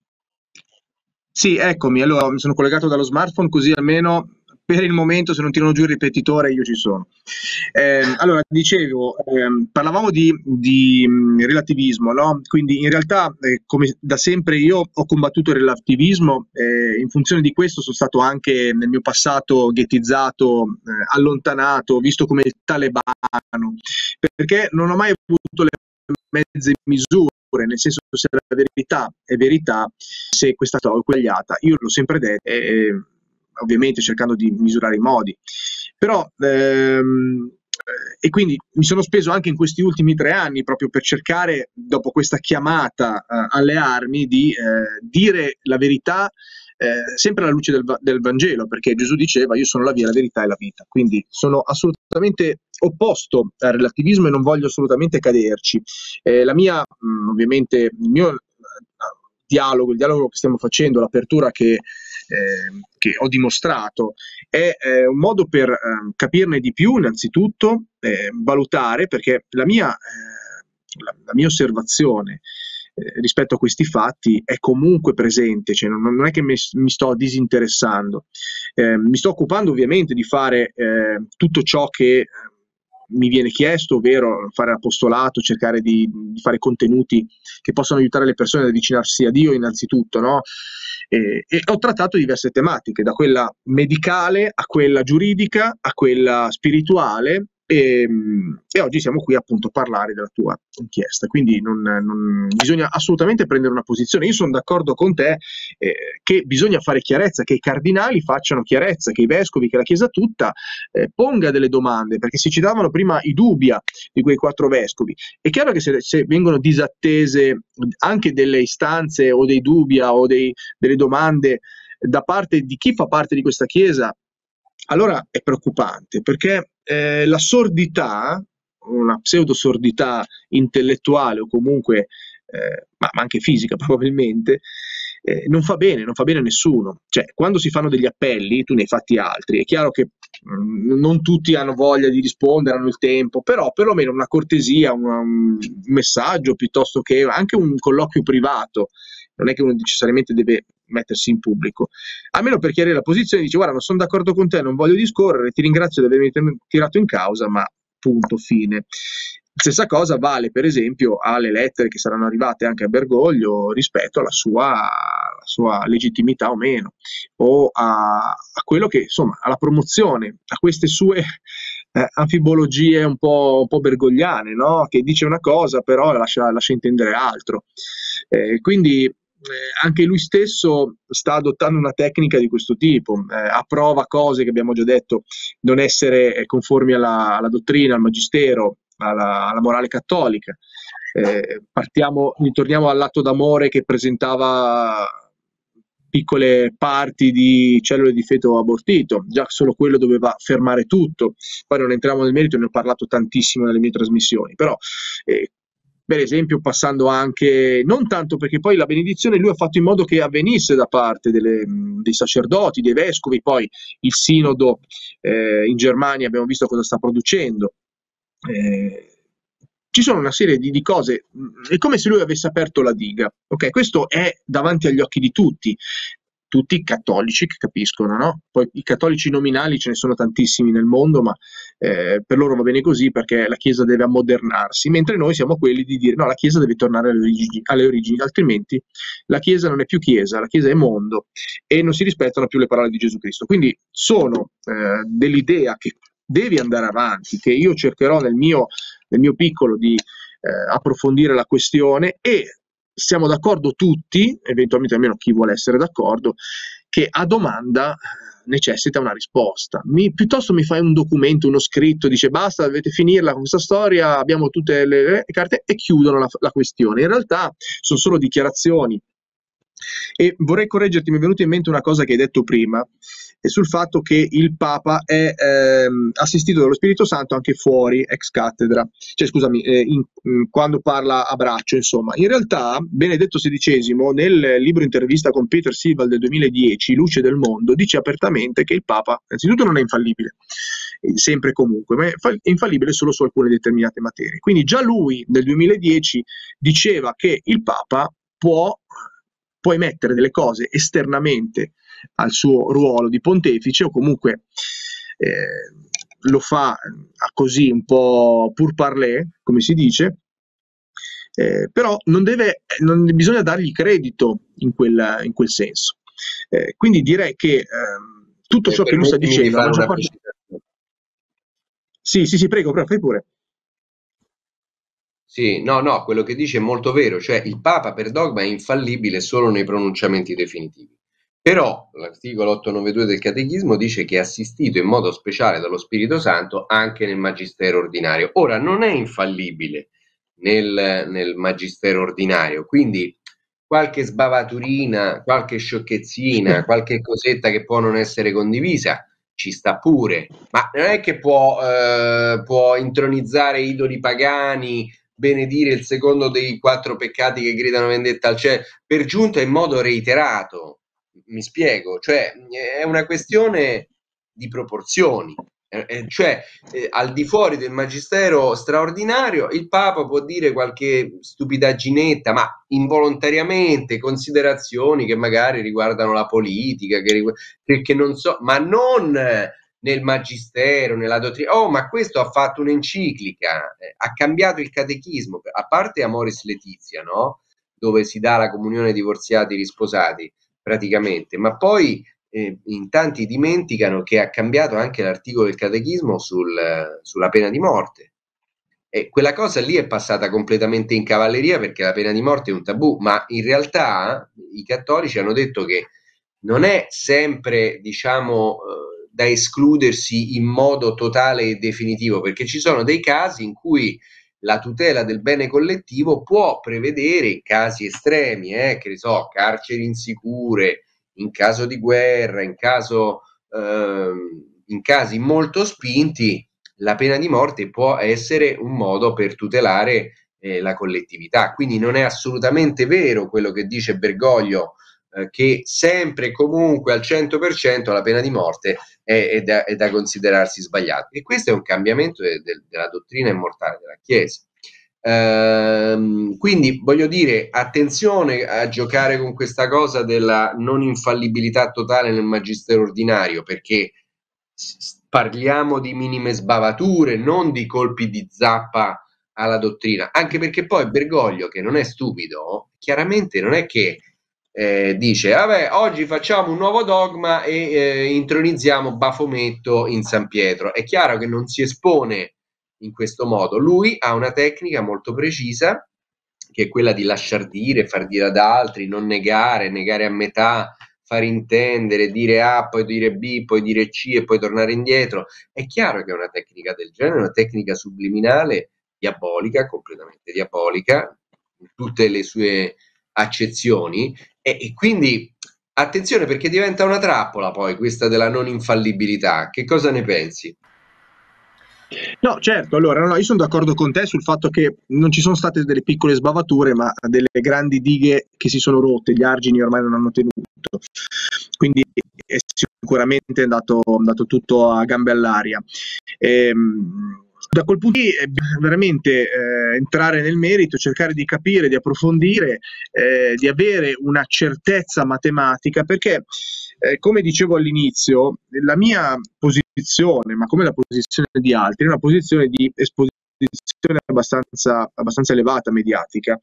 Sì, eccomi, allora mi sono collegato dallo smartphone così almeno per il momento se non tirano giù il ripetitore io ci sono. Eh, allora, dicevo, eh, parlavamo di, di relativismo, no? quindi in realtà eh, come da sempre io ho combattuto il relativismo, eh, in funzione di questo sono stato anche nel mio passato ghettizzato, eh, allontanato, visto come il talebano, perché non ho mai avuto le mezze misure nel senso se la verità è verità, se questa cosa è sbagliata, io l'ho sempre detto, eh, ovviamente cercando di misurare i modi. Però, ehm, eh, e quindi mi sono speso anche in questi ultimi tre anni proprio per cercare, dopo questa chiamata eh, alle armi, di eh, dire la verità eh, sempre alla luce del, del, Vangelo, perché Gesù diceva io sono la via, la verità e la vita. Quindi sono assolutamente opposto al relativismo e non voglio assolutamente caderci. Eh, la mia, mh, ovviamente, il mio dialogo, il dialogo che stiamo facendo, l'apertura che, eh, che ho dimostrato, è eh, un modo per eh, capirne di più, innanzitutto, valutare, perché la mia, eh, la, la mia osservazione eh, rispetto a questi fatti è comunque presente, cioè non, non, è che mi, mi sto disinteressando, ehm, mi sto occupando ovviamente di fare ehm, tutto ciò che ehm, mi viene chiesto, ovvero fare apostolato, cercare di, di, fare contenuti che possano aiutare le persone ad avvicinarsi a Dio innanzitutto, no? E, e ho trattato diverse tematiche, da quella medicale a quella giuridica, a quella spirituale, e, ehm, e, oggi siamo qui appunto a parlare della tua inchiesta. Quindi non, non bisogna assolutamente prendere una posizione. Io sono d'accordo con te eh, che bisogna fare chiarezza, che i cardinali facciano chiarezza, che i vescovi, che la Chiesa tutta eh, ponga delle domande, perché si citavano prima i dubbi ah, di quei quattro vescovi. È chiaro che se, se vengono disattese anche delle istanze o dei dubbi ah, o dei, delle domande da parte di chi fa parte di questa Chiesa allora è preoccupante perché eh, la sordità, una pseudosordità intellettuale o comunque, eh, ma, anche fisica <laughs> probabilmente, eh, non fa bene, non fa bene a nessuno. Cioè, quando si fanno degli appelli, tu ne hai fatti altri, è chiaro che mh, mm, non tutti hanno voglia di rispondere, hanno il tempo, però perlomeno una cortesia, una, un messaggio piuttosto che anche un colloquio privato non è che uno necessariamente deve mettersi in pubblico. Almeno per chiarire la posizione, dice guarda, non sono d'accordo con te, non voglio discorrere, ti ringrazio di avermi tirato in causa, ma punto fine. Stessa cosa vale per esempio alle lettere che saranno arrivate anche a Bergoglio rispetto alla sua, alla sua legittimità o meno, o a, a, quello che, insomma, alla promozione, a queste sue eh, anfibologie un po', un po bergogliane, no? che dice una cosa però lascia, lascia intendere altro. Eh, quindi eh, anche lui stesso sta adottando una tecnica di questo tipo, eh, approva cose che abbiamo già detto non essere eh, conformi alla, alla dottrina, al magistero, alla, alla morale cattolica. Eh, partiamo, ritorniamo all'atto d'amore che presentava piccole parti di cellule di feto abortito, già solo quello doveva fermare tutto, poi non entriamo nel merito, ne ho parlato tantissimo nelle mie trasmissioni, però eh, per esempio passando anche, non tanto perché poi la benedizione lui ha fatto in modo che avvenisse da parte delle, dei sacerdoti, dei vescovi, poi il sinodo eh, in Germania abbiamo visto cosa sta producendo. Eh, ci sono una serie di, di, cose, è come se lui avesse aperto la diga, ok? Questo è davanti agli occhi di tutti, tutti i cattolici che capiscono, no? Poi i cattolici nominali ce ne sono tantissimi nel mondo, ma eh, per loro va bene così perché la Chiesa deve ammodernarsi, mentre noi siamo quelli di dire no, la Chiesa deve tornare alle origini, alle origini, altrimenti la Chiesa non è più Chiesa, la Chiesa è mondo e non si rispettano più le parole di Gesù Cristo. Quindi sono eh, dell'idea che devi andare avanti, che io cercherò nel mio, nel mio piccolo di eh, approfondire la questione e siamo d'accordo tutti, eventualmente almeno chi vuole essere d'accordo, che a domanda eh, necessita una risposta. Mi, piuttosto mi fai un documento, uno scritto, dice basta, dovete finirla con questa storia, abbiamo tutte le, le carte e chiudono la, la questione. In realtà sono solo dichiarazioni. E vorrei correggerti, mi è venuta in mente una cosa che hai detto prima e sul fatto che il Papa è ehm, assistito dallo Spirito Santo anche fuori, ex cattedra, cioè scusami, eh, in, in, mm, quando parla a braccio, insomma. In realtà, Benedetto XVI, nel libro intervista con Peter Silval del 2010, Luce del Mondo, dice apertamente che il Papa, innanzitutto, non è infallibile, eh, sempre e comunque, ma è infallibile solo su alcune determinate materie. Quindi già lui, nel 2010, diceva che il Papa può, può emettere delle cose esternamente al suo ruolo di pontefice o comunque eh, lo fa così un po' pur parler, come si dice, eh, però non deve, eh, non, bisogna dargli credito in quel, in quel senso. Eh, quindi direi che ehm, eh, tutto ciò che lui sta dicendo... Di parte... Sì, sì, sì, prego, prego, fai pure. Sì, no, no, quello che dice è molto vero, cioè il Papa per dogma è infallibile solo nei pronunciamenti definitivi. Però l'articolo 892 del Catechismo dice che è assistito in modo speciale dallo Spirito Santo anche nel magistero ordinario. Ora non è infallibile nel, nel magistero ordinario, quindi qualche sbavaturina, qualche sciocchezzina, <laughs> qualche cosetta che può non essere condivisa, ci sta pure, ma non è che può, eh, può intronizzare idoli pagani, benedire il secondo dei quattro peccati che gridano vendetta al cielo, cioè, per giunta in modo reiterato mi spiego, cioè è una questione di proporzioni. Eh, eh, cioè, eh, al di fuori del magistero straordinario, il Papa può dire qualche stupidaginetta, ma involontariamente, considerazioni che magari riguardano la politica, che, rigu- che non so, ma non nel magistero, nella dottrina. Oh, ma questo ha fatto un'enciclica, eh, ha cambiato il catechismo, a parte Amoris Letizia, no? dove si dà la comunione divorziati e risposati praticamente, ma poi eh, in tanti dimenticano che ha cambiato anche l'articolo del catechismo sul, sulla pena di morte. E quella cosa lì è passata completamente in cavalleria perché la pena di morte è un tabù, ma in realtà eh, i cattolici hanno detto che non è sempre, diciamo, eh, da escludersi in modo totale e definitivo, perché ci sono dei casi in cui la tutela del bene collettivo può prevedere in casi estremi, eh, che ne so, carceri insicure, in caso di guerra, in, caso, eh, in casi molto spinti, la pena di morte può essere un modo per tutelare eh, la collettività. Quindi non è assolutamente vero quello che dice Bergoglio eh, che sempre e comunque al 100% la pena di morte è, è, da, è, da, considerarsi sbagliata. E questo è un cambiamento de, de, della dottrina immortale della Chiesa. Ehm, quindi voglio dire attenzione a giocare con questa cosa della non infallibilità totale nel magistero ordinario perché parliamo di minime sbavature, non di colpi di zappa alla dottrina, anche perché poi Bergoglio, che non è stupido, chiaramente non è che eh, dice, vabbè, oggi facciamo un nuovo dogma e eh, intronizziamo Bafometto in San Pietro. È chiaro che non si espone in questo modo. Lui ha una tecnica molto precisa, che è quella di lasciar dire, far dire ad altri, non negare, negare a metà, far intendere, dire A, poi dire B, poi dire C e poi tornare indietro. È chiaro che è una tecnica del genere, una tecnica subliminale, diabolica, completamente diabolica, tutte le sue accezioni e, e quindi attenzione perché diventa una trappola poi questa della non infallibilità. Che cosa ne pensi? No, certo, allora no, io sono d'accordo con te sul fatto che non ci sono state delle piccole sbavature, ma delle grandi dighe che si sono rotte, gli argini ormai non hanno tenuto. Quindi è sicuramente andato, andato tutto a gambe all'aria. Ehm, da quel punto di vista eh, veramente eh, entrare nel merito, cercare di capire, di approfondire, eh, di avere una certezza matematica, perché eh, come dicevo all'inizio, la mia posizione, ma come la posizione di altri, è una posizione di esposizione abbastanza, abbastanza elevata mediatica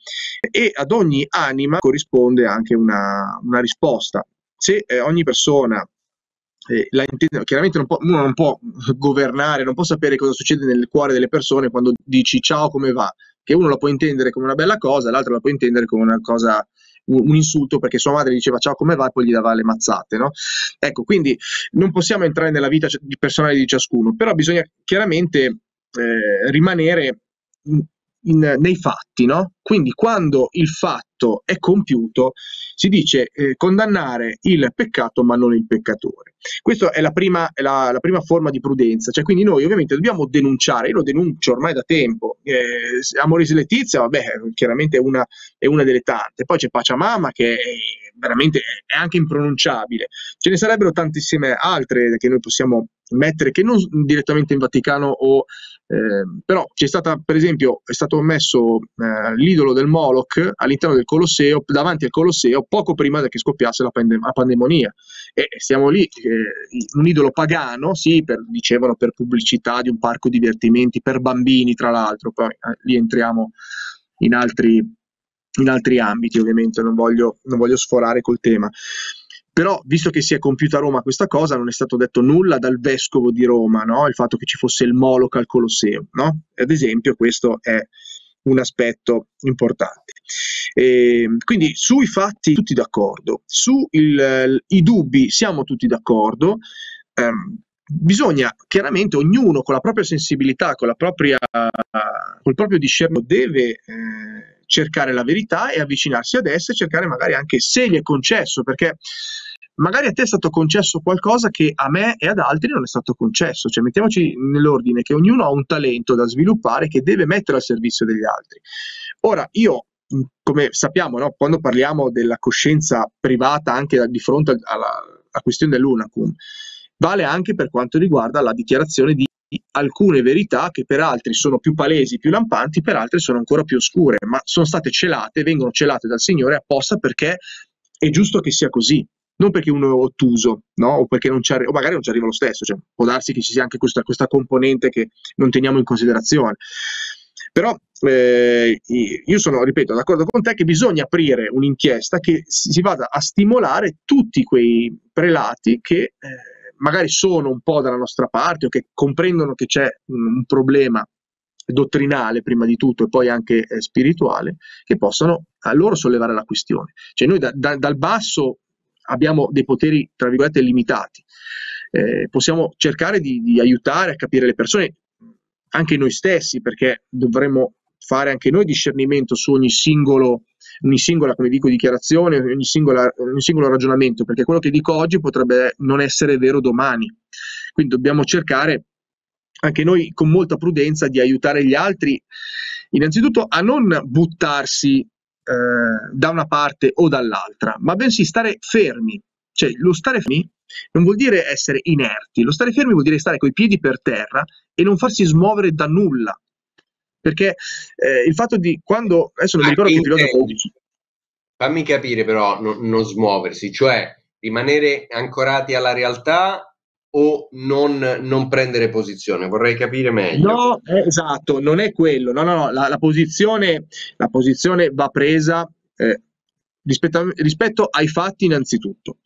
e ad ogni anima corrisponde anche una, una risposta. Se eh, ogni persona eh, la, chiaramente non può, uno non può governare, non può sapere cosa succede nel cuore delle persone quando dici ciao come va, che uno la può intendere come una bella cosa, l'altro la può intendere come una cosa un insulto perché sua madre diceva ciao come va e poi gli dava le mazzate no? ecco quindi non possiamo entrare nella vita cioè, personale di ciascuno però bisogna chiaramente eh, rimanere mm, in, nei fatti, no? Quindi quando il fatto è compiuto si dice eh, condannare il peccato ma non il peccatore. Questa è, la prima, è la, la prima, forma di prudenza, cioè quindi noi ovviamente dobbiamo denunciare, io lo denuncio ormai da tempo, eh, Amoris Letizia, vabbè, chiaramente è una, è una delle tante, poi c'è Pachamama che è veramente è anche impronunciabile, ce ne sarebbero tantissime altre che noi possiamo mettere che non direttamente in Vaticano o Ehm, però c'è stata, per esempio, è stato messo eh, l'idolo del Moloch all'interno del Colosseo, davanti al Colosseo, poco prima che scoppiasse la, pandem- la pandemonia. E siamo lì, eh, un idolo pagano, sì, per, dicevano per pubblicità di un parco divertimenti per bambini, tra l'altro, poi eh, lì entriamo in altri, in altri ambiti, ovviamente, non voglio, non voglio sforare col tema. Però, visto che si è compiuta a Roma questa cosa, non è stato detto nulla dal vescovo di Roma, no? il fatto che ci fosse il Moloch al Colosseo. No? Ad esempio, questo è un aspetto importante. E ehm, quindi sui fatti tutti d'accordo, sui eh, dubbi siamo tutti d'accordo. Um, bisogna chiaramente ognuno con la propria sensibilità, con la propria, col proprio discerno, deve eh, cercare la verità e avvicinarsi ad essa e cercare magari anche se gli è concesso, perché magari a te è stato concesso qualcosa che a me e ad altri non è stato concesso, cioè mettiamoci nell'ordine che ognuno ha un talento da sviluppare che deve mettere al servizio degli altri. Ora, io come sappiamo, no? quando parliamo della coscienza privata anche di fronte alla, alla questione dell'Unacum, vale anche per quanto riguarda la dichiarazione di alcune verità che per altri sono più palesi, più lampanti, per altri sono ancora più oscure, ma sono state celate, vengono celate dal Signore apposta perché è giusto che sia così non perché uno è ottuso, no? o, perché non o magari non ci arriva lo stesso, cioè, può darsi che ci sia anche questa, questa componente che non teniamo in considerazione. Però eh, io sono, ripeto, d'accordo con te che bisogna aprire un'inchiesta che si vada a stimolare tutti quei prelati che eh, magari sono un po' dalla nostra parte o che comprendono che c'è un problema dottrinale prima di tutto e poi anche eh, spirituale, che possano a loro sollevare la questione. Cioè noi da, da, dal basso abbiamo dei poteri, tra virgolette, limitati. Eh, possiamo cercare di, di aiutare a capire le persone, anche noi stessi, perché dovremmo fare anche noi discernimento su ogni singolo ogni singola, come dico, dichiarazione, ogni, singola, ogni, singolo ragionamento, perché quello che dico oggi potrebbe non essere vero domani. Quindi dobbiamo cercare anche noi con molta prudenza di aiutare gli altri, innanzitutto a non buttarsi eh, da una parte o dall'altra, ma bensì stare fermi. Cioè, lo stare fermi non vuol dire essere inerti, lo stare fermi vuol dire stare coi piedi per terra e non farsi smuovere da nulla. Perché eh, il fatto di quando adesso non mi ricordo che pilota Fammi capire però no, non smuoversi, cioè rimanere ancorati alla realtà o non, non, prendere posizione? Vorrei capire meglio. No, eh, esatto, non è quello. No, no, no, la, la, posizione, la posizione, va presa eh, rispetto, a, rispetto, ai fatti innanzitutto.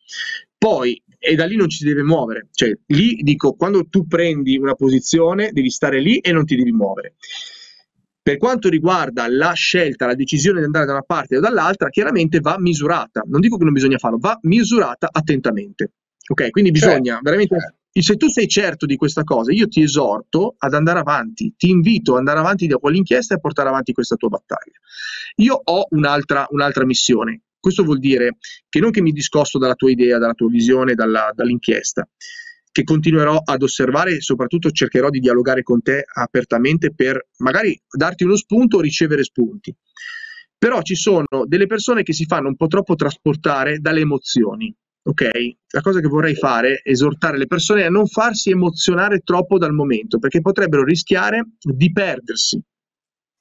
Poi, e da lì non ci si deve muovere. Cioè, lì dico, quando tu prendi una posizione, devi stare lì e non ti devi muovere. Per quanto riguarda la scelta, la decisione di andare da una parte o dall'altra, chiaramente va misurata. Non dico che non bisogna farlo, va misurata attentamente. Ok, quindi certo. bisogna cioè, veramente certo. Se tu sei certo di questa cosa, io ti esorto ad andare avanti, ti invito ad andare avanti da quell'inchiesta e a portare avanti questa tua battaglia. Io ho un'altra, un'altra missione. Questo vuol dire che non che mi discosto dalla tua idea, dalla tua visione, dalla, dall'inchiesta, che continuerò ad osservare e soprattutto cercherò di dialogare con te apertamente per magari darti uno spunto o ricevere spunti. Però ci sono delle persone che si fanno un po' troppo trasportare dalle emozioni ok? La cosa che vorrei fare è esortare le persone a non farsi emozionare troppo dal momento, perché potrebbero rischiare di perdersi.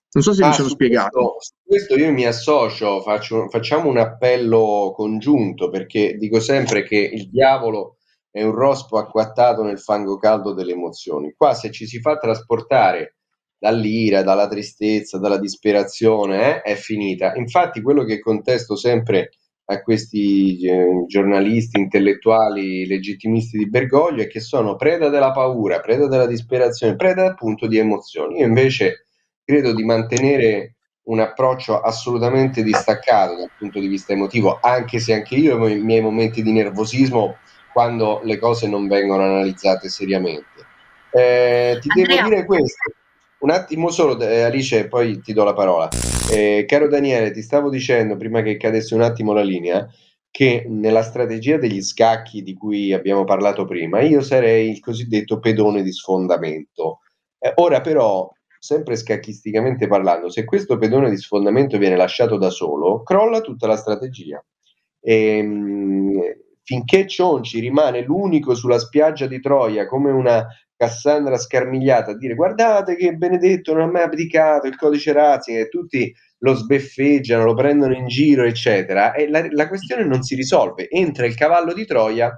Non so se ah, mi sono spiegato. Questo, su questo io mi associo, faccio, facciamo un appello congiunto, perché dico sempre che il diavolo è un rospo acquattato nel fango caldo delle emozioni. Qua se ci si fa trasportare dall'ira, dalla tristezza, dalla disperazione, eh, è finita. Infatti quello che contesto sempre a questi eh, giornalisti intellettuali legittimisti di Bergoglio è che sono preda della paura, preda della disperazione, preda appunto di emozioni. Io invece credo di mantenere un approccio assolutamente distaccato dal punto di vista emotivo, anche se anche io ho i miei momenti di nervosismo quando le cose non vengono analizzate seriamente. Eh, ti Andrea. devo dire questo. Un attimo solo, eh, Alice, poi ti do la parola. Eh, caro Daniele, ti stavo dicendo prima che cadesse un attimo la linea che nella strategia degli scacchi di cui abbiamo parlato prima, io sarei il cosiddetto pedone di sfondamento. Eh, ora però, sempre scacchisticamente parlando, se questo pedone di sfondamento viene lasciato da solo, crolla tutta la strategia. E, ehm, mh, finché Cionci rimane l'unico sulla spiaggia di Troia come una Cassandra scarmigliata a dire guardate che Benedetto non ha mai abdicato il codice Razzi e tutti lo sbeffeggiano, lo prendono in giro, eccetera, e la, la, questione non si risolve. Entra il cavallo di Troia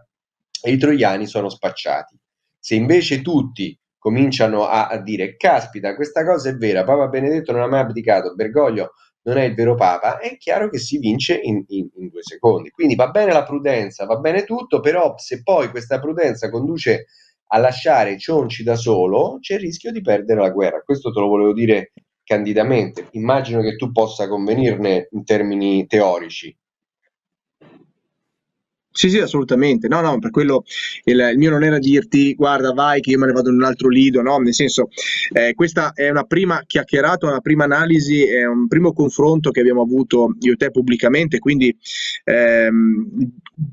e i troiani sono spacciati. Se invece tutti cominciano a, a dire caspita, questa cosa è vera, Papa Benedetto non ha mai abdicato, Bergoglio non è il vero Papa, è chiaro che si vince in, in, in due secondi. Quindi va bene la prudenza, va bene tutto, però se poi questa prudenza conduce a a lasciare Cionci da solo, c'è il rischio di perdere la guerra. Questo te lo volevo dire candidamente. Immagino che tu possa convenirne in termini teorici. Sì, sì, assolutamente. No, no, per quello il, il, mio non era dirti guarda, vai che io me ne vado in un altro lido, no? Nel senso, eh, questa è una prima chiacchierata, una prima analisi, è un primo confronto che abbiamo avuto io e te pubblicamente, quindi ehm,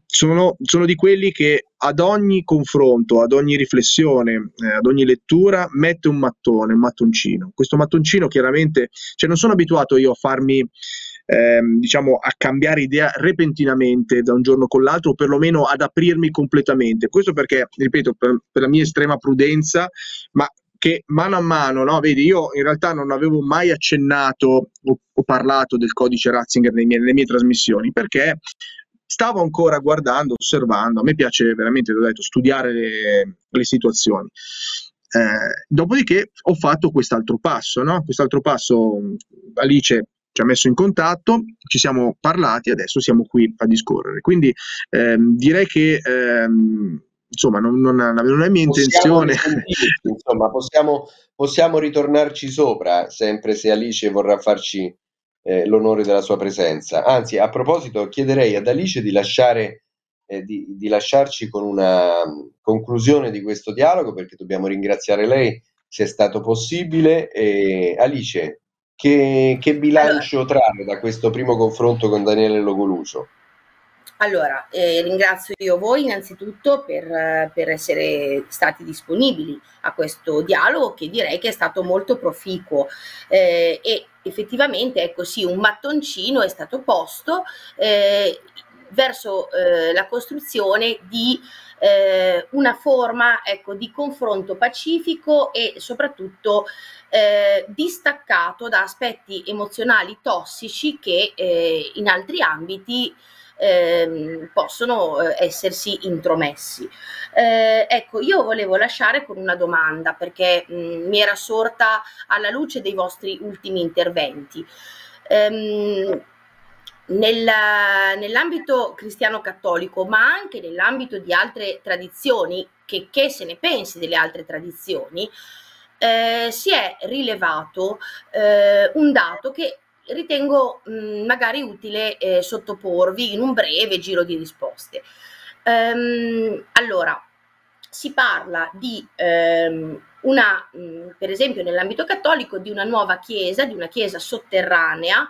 sono, sono di quelli che ad ogni confronto, ad ogni riflessione, eh, ad ogni lettura mette un mattone, un mattoncino. Questo mattoncino chiaramente, cioè non sono abituato io a farmi ehm, diciamo, a cambiare idea repentinamente da un giorno con l'altro o perlomeno ad aprirmi completamente. Questo perché, ripeto, per, per la mia estrema prudenza, ma che mano a mano, no? vedi, io in realtà non avevo mai accennato o, o parlato del codice Ratzinger mie, nelle mie trasmissioni perché stavo ancora guardando, osservando, a me piace veramente, l'ho detto, studiare le, le situazioni. Eh, dopodiché ho fatto quest'altro passo, no? quest'altro passo Alice ci ha messo in contatto, ci siamo parlati adesso siamo qui a discorrere. Quindi ehm, direi che ehm, insomma non, non, non, è mia possiamo intenzione. Insomma, possiamo, possiamo, ritornarci sopra, sempre se Alice vorrà farci eh, l'onore della sua presenza. Anzi, a proposito, chiederei ad Alice di lasciare... Eh, di, di lasciarci con una conclusione di questo dialogo perché dobbiamo ringraziare lei se è stato possibile. E Alice, che, che bilancio allora, trae da questo primo confronto con Daniele Logolucio? Allora, eh, ringrazio io voi innanzitutto per, per, essere stati disponibili a questo dialogo che direi che è stato molto proficuo eh, e effettivamente, ecco sì, un mattoncino è stato posto. Eh, verso eh, la costruzione di eh, una forma ecco, di confronto pacifico e soprattutto eh, distaccato da aspetti emozionali tossici che eh, in altri ambiti Ehm, possono eh, essersi intromessi. Eh, ecco, io volevo lasciare con una domanda perché mh, mm, mi era sorta alla luce dei vostri ultimi interventi. Ehm, nella, nell'ambito cristiano cattolico, ma anche nell'ambito di altre tradizioni, che, che se ne pensi delle altre tradizioni, eh, si è rilevato eh, un dato che ritengo mh, magari utile eh, sottoporvi in un breve giro di risposte. Ehm, allora, si parla di ehm, una, mh, per esempio nell'ambito cattolico, di una nuova chiesa, di una chiesa sotterranea,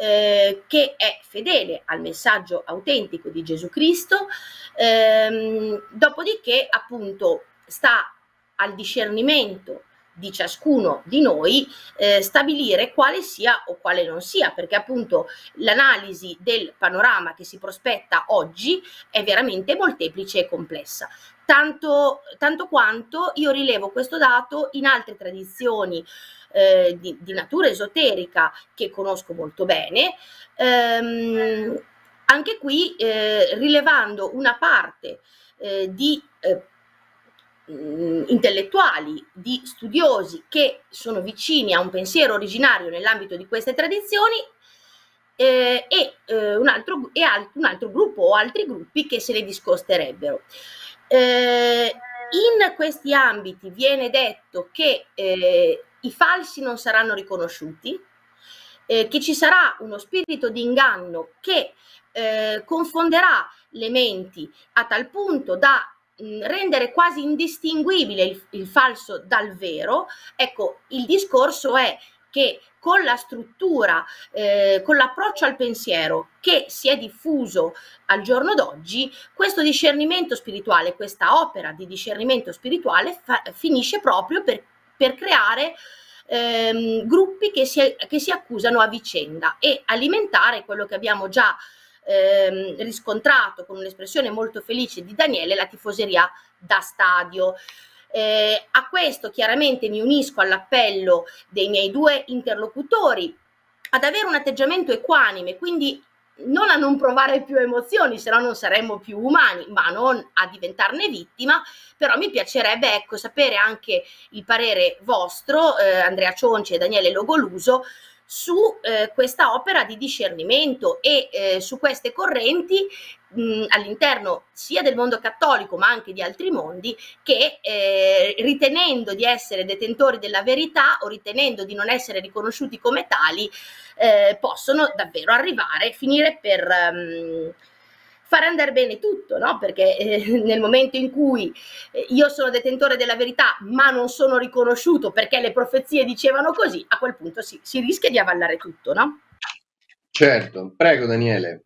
eh, che è fedele al messaggio autentico di Gesù Cristo, ehm, dopodiché appunto sta al discernimento di ciascuno di noi eh, stabilire quale sia o quale non sia, perché appunto l'analisi del panorama che si prospetta oggi è veramente molteplice e complessa. Tanto, tanto quanto io rilevo questo dato in altre tradizioni eh, di, di, natura esoterica che conosco molto bene, ehm, anche qui eh, rilevando una parte eh, di eh, intellettuali, di studiosi che sono vicini a un pensiero originario nell'ambito di queste tradizioni eh, e, eh, un altro, e alt- un altro gruppo o altri gruppi che se ne discosterebbero. Eh, in questi ambiti viene detto che eh, i falsi non saranno riconosciuti, eh, che ci sarà uno spirito di inganno che eh, confonderà le menti a tal punto da mm, rendere quasi indistinguibile il, il falso dal vero. Ecco, il discorso è che con la struttura, eh, con l'approccio al pensiero che si è diffuso al giorno d'oggi, questo discernimento spirituale, questa opera di discernimento spirituale fa- finisce proprio per per creare ehm, gruppi che si, che si accusano a vicenda e alimentare quello che abbiamo già ehm, riscontrato con un'espressione molto felice di Daniele, la tifoseria da stadio. Eh, a questo chiaramente mi unisco all'appello dei miei due interlocutori ad avere un atteggiamento equanime, quindi non a non provare più emozioni, se no non saremmo più umani, ma non a diventarne vittima, però mi piacerebbe ecco, sapere anche il parere vostro, eh, Andrea Cionci e Daniele Logoluso, su eh, questa opera di discernimento e eh, su queste correnti mh, all'interno sia del mondo cattolico ma anche di altri mondi che eh, ritenendo di essere detentori della verità o ritenendo di non essere riconosciuti come tali eh, possono davvero arrivare, finire per... Mh, ehm, far andare bene tutto, no? Perché eh, nel momento in cui eh, io sono detentore della verità, ma non sono riconosciuto perché le profezie dicevano così, a quel punto sì, si rischia di avallare tutto, no? Certo, prego Daniele.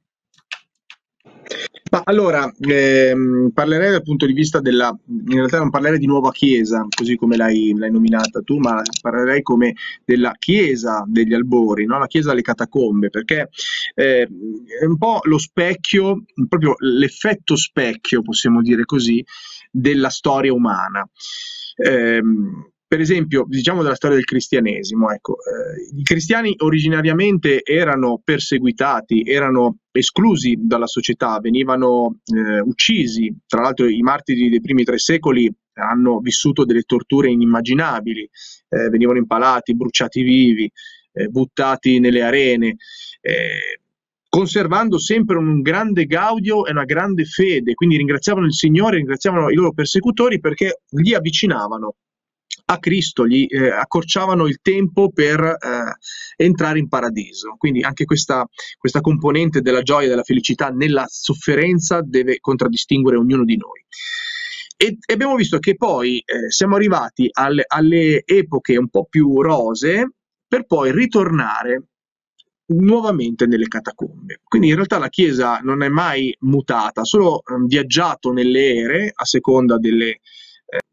Ma allora, ehm, parlerei dal punto di vista della, in realtà non parlerei di nuova Chiesa, così come l'hai, l'hai nominata tu, ma parlerei come della Chiesa degli albori, no? la Chiesa delle catacombe, perché eh, è un po' lo specchio, proprio l'effetto specchio, possiamo dire così, della storia umana. Eh, per esempio, diciamo della storia del cristianesimo, ecco, eh, i cristiani originariamente erano perseguitati, erano esclusi dalla società, venivano eh, uccisi. Tra l'altro i martiri dei primi tre secoli hanno vissuto delle torture inimmaginabili, eh, venivano impalati, bruciati vivi, eh, buttati nelle arene eh, conservando sempre un grande gaudio e una grande fede, quindi ringraziavano il Signore, ringraziavano i loro persecutori perché li avvicinavano a Cristo, gli eh, accorciavano il tempo per eh, entrare in paradiso. Quindi anche questa, questa componente della gioia e della felicità nella sofferenza deve contraddistinguere ognuno di noi. E abbiamo visto che poi eh, siamo arrivati alle, alle epoche un po' più rose per poi ritornare nuovamente nelle catacombe. Quindi in realtà la Chiesa non è mai mutata, ha solo ehm, viaggiato nelle ere a seconda delle,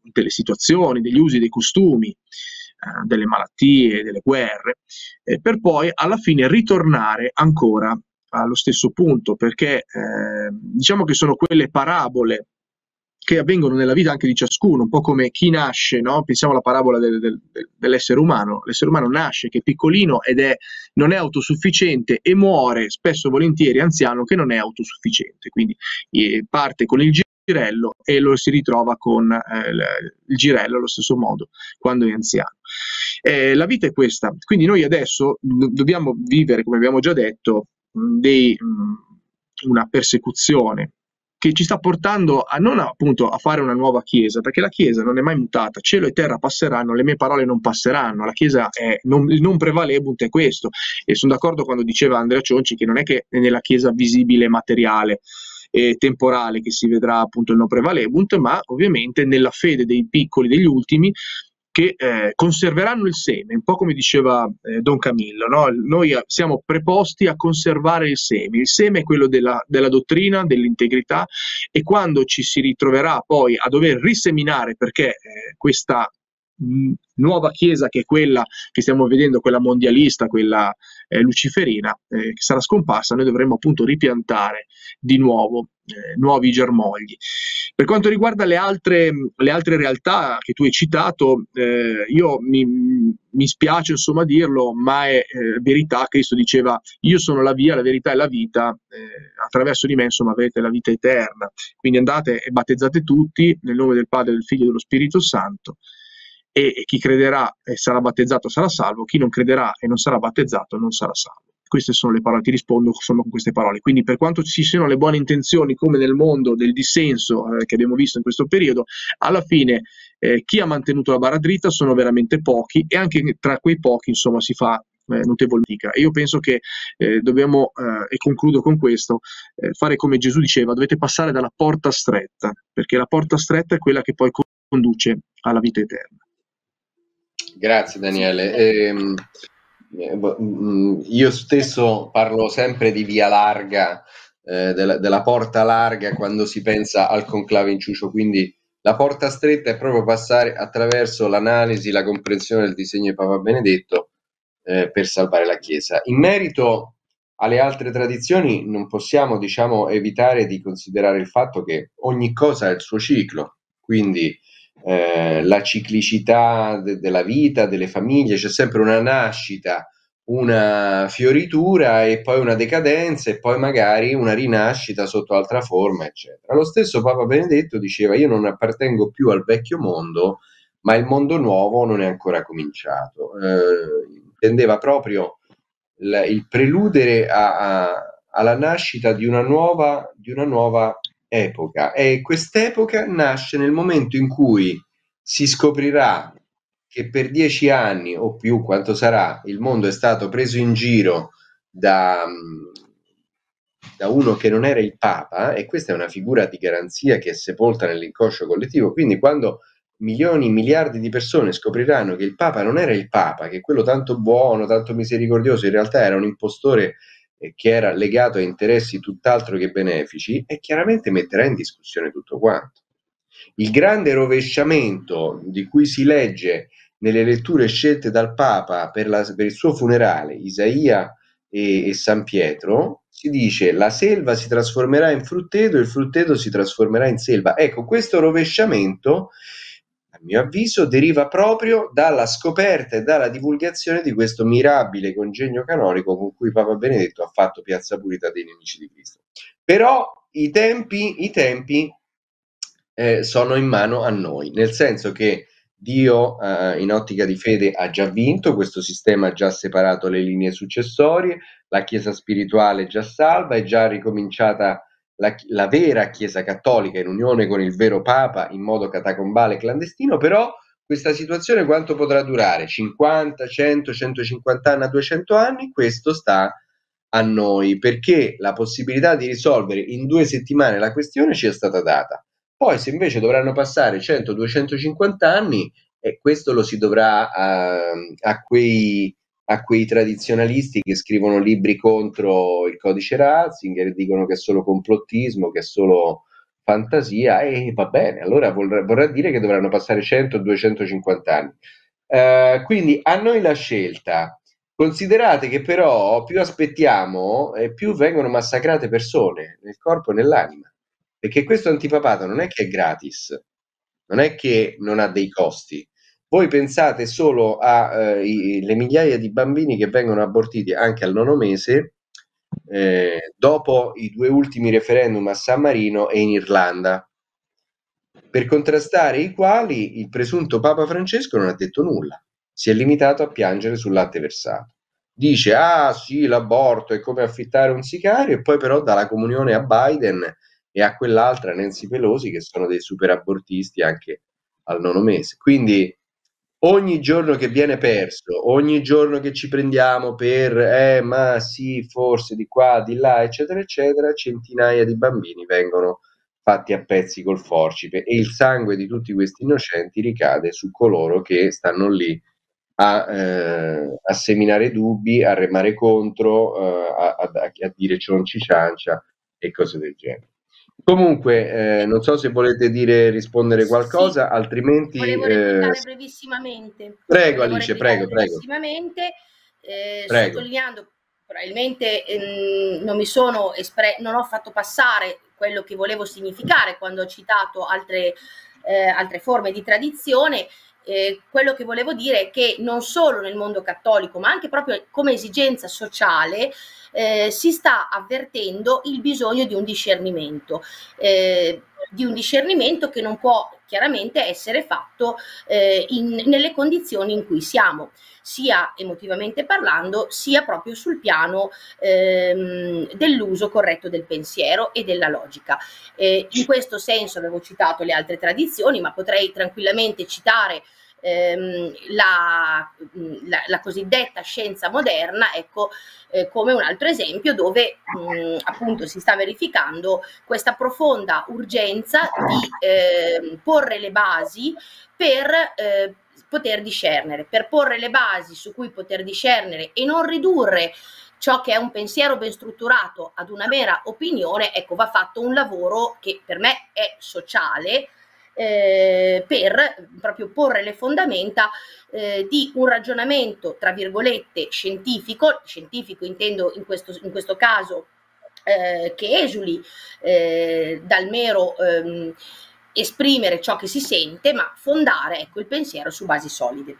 delle situazioni, degli usi, dei costumi, eh, delle malattie, delle guerre, eh, per poi alla fine ritornare ancora allo stesso punto, perché ehm, diciamo che sono quelle parabole che avvengono nella vita anche di ciascuno, un po' come chi nasce, no? pensiamo alla parabola del, del, dell'essere umano, l'essere umano nasce che è piccolino ed è, non è autosufficiente e muore spesso volentieri anziano che non è autosufficiente, quindi eh, parte con il genere girello e lo si ritrova con eh, il girello allo stesso modo quando è anziano. Eh, la vita è questa, quindi noi adesso do- dobbiamo vivere, come abbiamo già detto, dei, mh, una persecuzione che ci sta portando a non appunto a fare una nuova chiesa, perché la chiesa non è mai mutata, cielo e terra passeranno, le mie parole non passeranno, la chiesa è non, non prevalebunt è questo, e sono d'accordo quando diceva Andrea Cionci che non è che è nella chiesa visibile materiale, eh, temporale che si vedrà appunto il non prevalebunt, ma ovviamente nella fede dei piccoli, degli ultimi, che eh, conserveranno il seme, un po' come diceva eh, Don Camillo, no? noi siamo preposti a conservare il seme, il seme è quello della, della, dottrina, dell'integrità e quando ci si ritroverà poi a dover riseminare perché eh, questa nuova chiesa che è quella che stiamo vedendo, quella mondialista, quella eh, luciferina, eh, che sarà scomparsa, noi dovremo appunto ripiantare di nuovo eh, nuovi germogli. Per quanto riguarda le altre, le altre realtà che tu hai citato, eh, io mi, mi, spiace insomma dirlo, ma è eh, verità, Cristo diceva io sono la via, la verità e la vita, eh, attraverso di me insomma avete la vita eterna, quindi andate e battezzate tutti nel nome del Padre, del Figlio e dello Spirito Santo e chi crederà e sarà battezzato sarà salvo, chi non crederà e non sarà battezzato non sarà salvo. Queste sono le parole, ti rispondo solo con queste parole. Quindi per quanto ci siano le buone intenzioni, come nel mondo del dissenso eh, che abbiamo visto in questo periodo, alla fine eh, chi ha mantenuto la barra dritta sono veramente pochi e anche tra quei pochi insomma si fa eh, notevole fatica. Io penso che eh, dobbiamo, eh, e concludo con questo, eh, fare come Gesù diceva, dovete passare dalla porta stretta, perché la porta stretta è quella che poi conduce alla vita eterna. Grazie Daniele. Ehm, eh, mm, mm, io stesso parlo sempre di via larga, eh, della, della, porta larga quando si pensa al conclave in inciucio, quindi la porta stretta è proprio passare attraverso l'analisi, la comprensione del disegno di Papa Benedetto eh, per salvare la Chiesa. In merito alle altre tradizioni non possiamo diciamo, evitare di considerare il fatto che ogni cosa ha il suo ciclo, quindi eh, la ciclicità de- della vita, delle famiglie, c'è sempre una nascita, una fioritura e poi una decadenza e poi magari una rinascita sotto altra forma, eccetera. Lo stesso Papa Benedetto diceva io non appartengo più al vecchio mondo, ma il mondo nuovo non è ancora cominciato. Eh, intendeva proprio la, il preludere a, a, alla nascita di una nuova, di una nuova epoca e quest'epoca nasce nel momento in cui si scoprirà che per dieci anni o più quanto sarà il mondo è stato preso in giro da, da uno che non era il Papa e questa è una figura di garanzia che è sepolta nell'inconscio collettivo, quindi quando milioni, miliardi di persone scopriranno che il Papa non era il Papa, che quello tanto buono, tanto misericordioso, in realtà era un impostore che era legato a interessi tutt'altro che benefici e chiaramente metterà in discussione tutto quanto. Il grande rovesciamento di cui si legge nelle letture scelte dal Papa per, la, per il suo funerale, Isaia e, e, San Pietro, si dice la selva si trasformerà in frutteto e il frutteto si trasformerà in selva. Ecco, questo rovesciamento mio avviso, deriva proprio dalla scoperta e dalla divulgazione di questo mirabile congegno canonico con cui Papa Benedetto ha fatto piazza pulita dei nemici di Cristo. Però i tempi, i tempi eh, sono in mano a noi, nel senso che Dio eh, in ottica di fede ha già vinto, questo sistema ha già separato le linee successorie, la Chiesa spirituale è già salva, è già ricominciata a la, la vera Chiesa cattolica in unione con il vero Papa in modo catacombale clandestino, però questa situazione quanto potrà durare? 50, 100, 150 anni, 200 anni? Questo sta a noi perché la possibilità di risolvere in due settimane la questione ci è stata data. Poi se invece dovranno passare 100-250 anni e questo lo si dovrà a, ehm, a quei a quei tradizionalisti che scrivono libri contro il codice Ratzinger, dicono che è solo complottismo, che è solo fantasia, e va bene, allora vorrà, vorrà dire che dovranno passare 100-250 anni. Eh, quindi a noi la scelta. Considerate che però più aspettiamo e più vengono massacrate persone nel corpo e nell'anima, perché questo antipapato non è che è gratis, non è che non ha dei costi, voi pensate solo alle eh, migliaia di bambini che vengono abortiti anche al nono mese eh, dopo i due ultimi referendum a San Marino e in Irlanda, per contrastare i quali il presunto Papa Francesco non ha detto nulla, si è limitato a piangere sul latte versato. Dice, ah sì, l'aborto è come affittare un sicario e poi però dà la comunione a Biden e a quell'altra Nancy Pelosi che sono dei superabortisti anche al nono mese. Quindi ogni giorno che viene perso, ogni giorno che ci prendiamo per eh, ma sì, forse di qua, di là, eccetera, eccetera, centinaia di bambini vengono fatti a pezzi col forcipe e il sangue di tutti questi innocenti ricade su coloro che stanno lì a, eh, a seminare dubbi, a remare contro, eh, a, a, a dire cionci ciancia e cose del genere. Comunque, eh, non so se volete dire, rispondere qualcosa, sì, altrimenti... Volevo replicare eh, brevissimamente. Prego Volevo Alice, prego, prego. Brevissimamente, eh, sottolineando, probabilmente ehm, non mi sono espre- non ho fatto passare quello che volevo significare quando ho citato altre, eh, altre forme di tradizione, eh, quello che volevo dire è che non solo nel mondo cattolico, ma anche proprio come esigenza sociale, eh, si sta avvertendo il bisogno di un discernimento. Eh, di un discernimento che non può chiaramente essere fatto eh, in, nelle condizioni in cui siamo, sia emotivamente parlando, sia proprio sul piano ehm, dell'uso corretto del pensiero e della logica. Eh, in questo senso avevo citato le altre tradizioni, ma potrei tranquillamente citare ehm, la, mm, la, la, cosiddetta scienza moderna, ecco eh, come un altro esempio dove mh, mm, appunto si sta verificando questa profonda urgenza di eh, porre le basi per eh, poter discernere, per porre le basi su cui poter discernere e non ridurre ciò che è un pensiero ben strutturato ad una mera opinione, ecco, va fatto un lavoro che per me è sociale, eh, per proprio porre le fondamenta eh, di un ragionamento, tra virgolette, scientifico, scientifico intendo in questo, in questo caso eh, che esuli eh, dal mero... Ehm, esprimere ciò che si sente, ma fondare ecco, il pensiero su basi solide.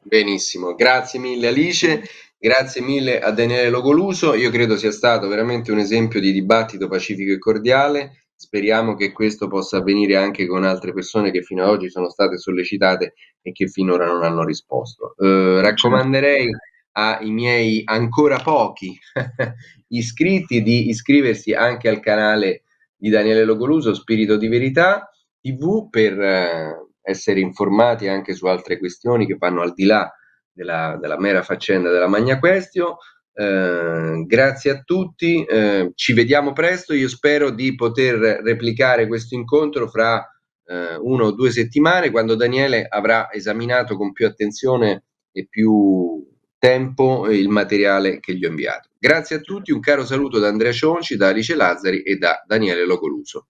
Benissimo, grazie mille Alice, grazie mille a Daniele Logoluso, io credo sia stato veramente un esempio di dibattito pacifico e cordiale Speriamo che questo possa avvenire anche con altre persone che fino ad oggi sono state sollecitate e che finora non hanno risposto. Eh, certo. raccomanderei ai miei ancora pochi <laughs> iscritti di iscriversi anche al canale di Daniele Logoluso, Spirito di Verità TV, per eh, essere informati anche su altre questioni che vanno al di là della, della mera faccenda della Magna Questio. Ehm, grazie a tutti, eh, ci vediamo presto. Io spero di poter replicare questo incontro fra eh, una o due settimane, quando Daniele avrà esaminato con più attenzione e più tempo il materiale che gli ho inviato. Grazie a tutti, un caro saluto da Andrea Cionci, da Alice Lazzari e da Daniele Locoluso.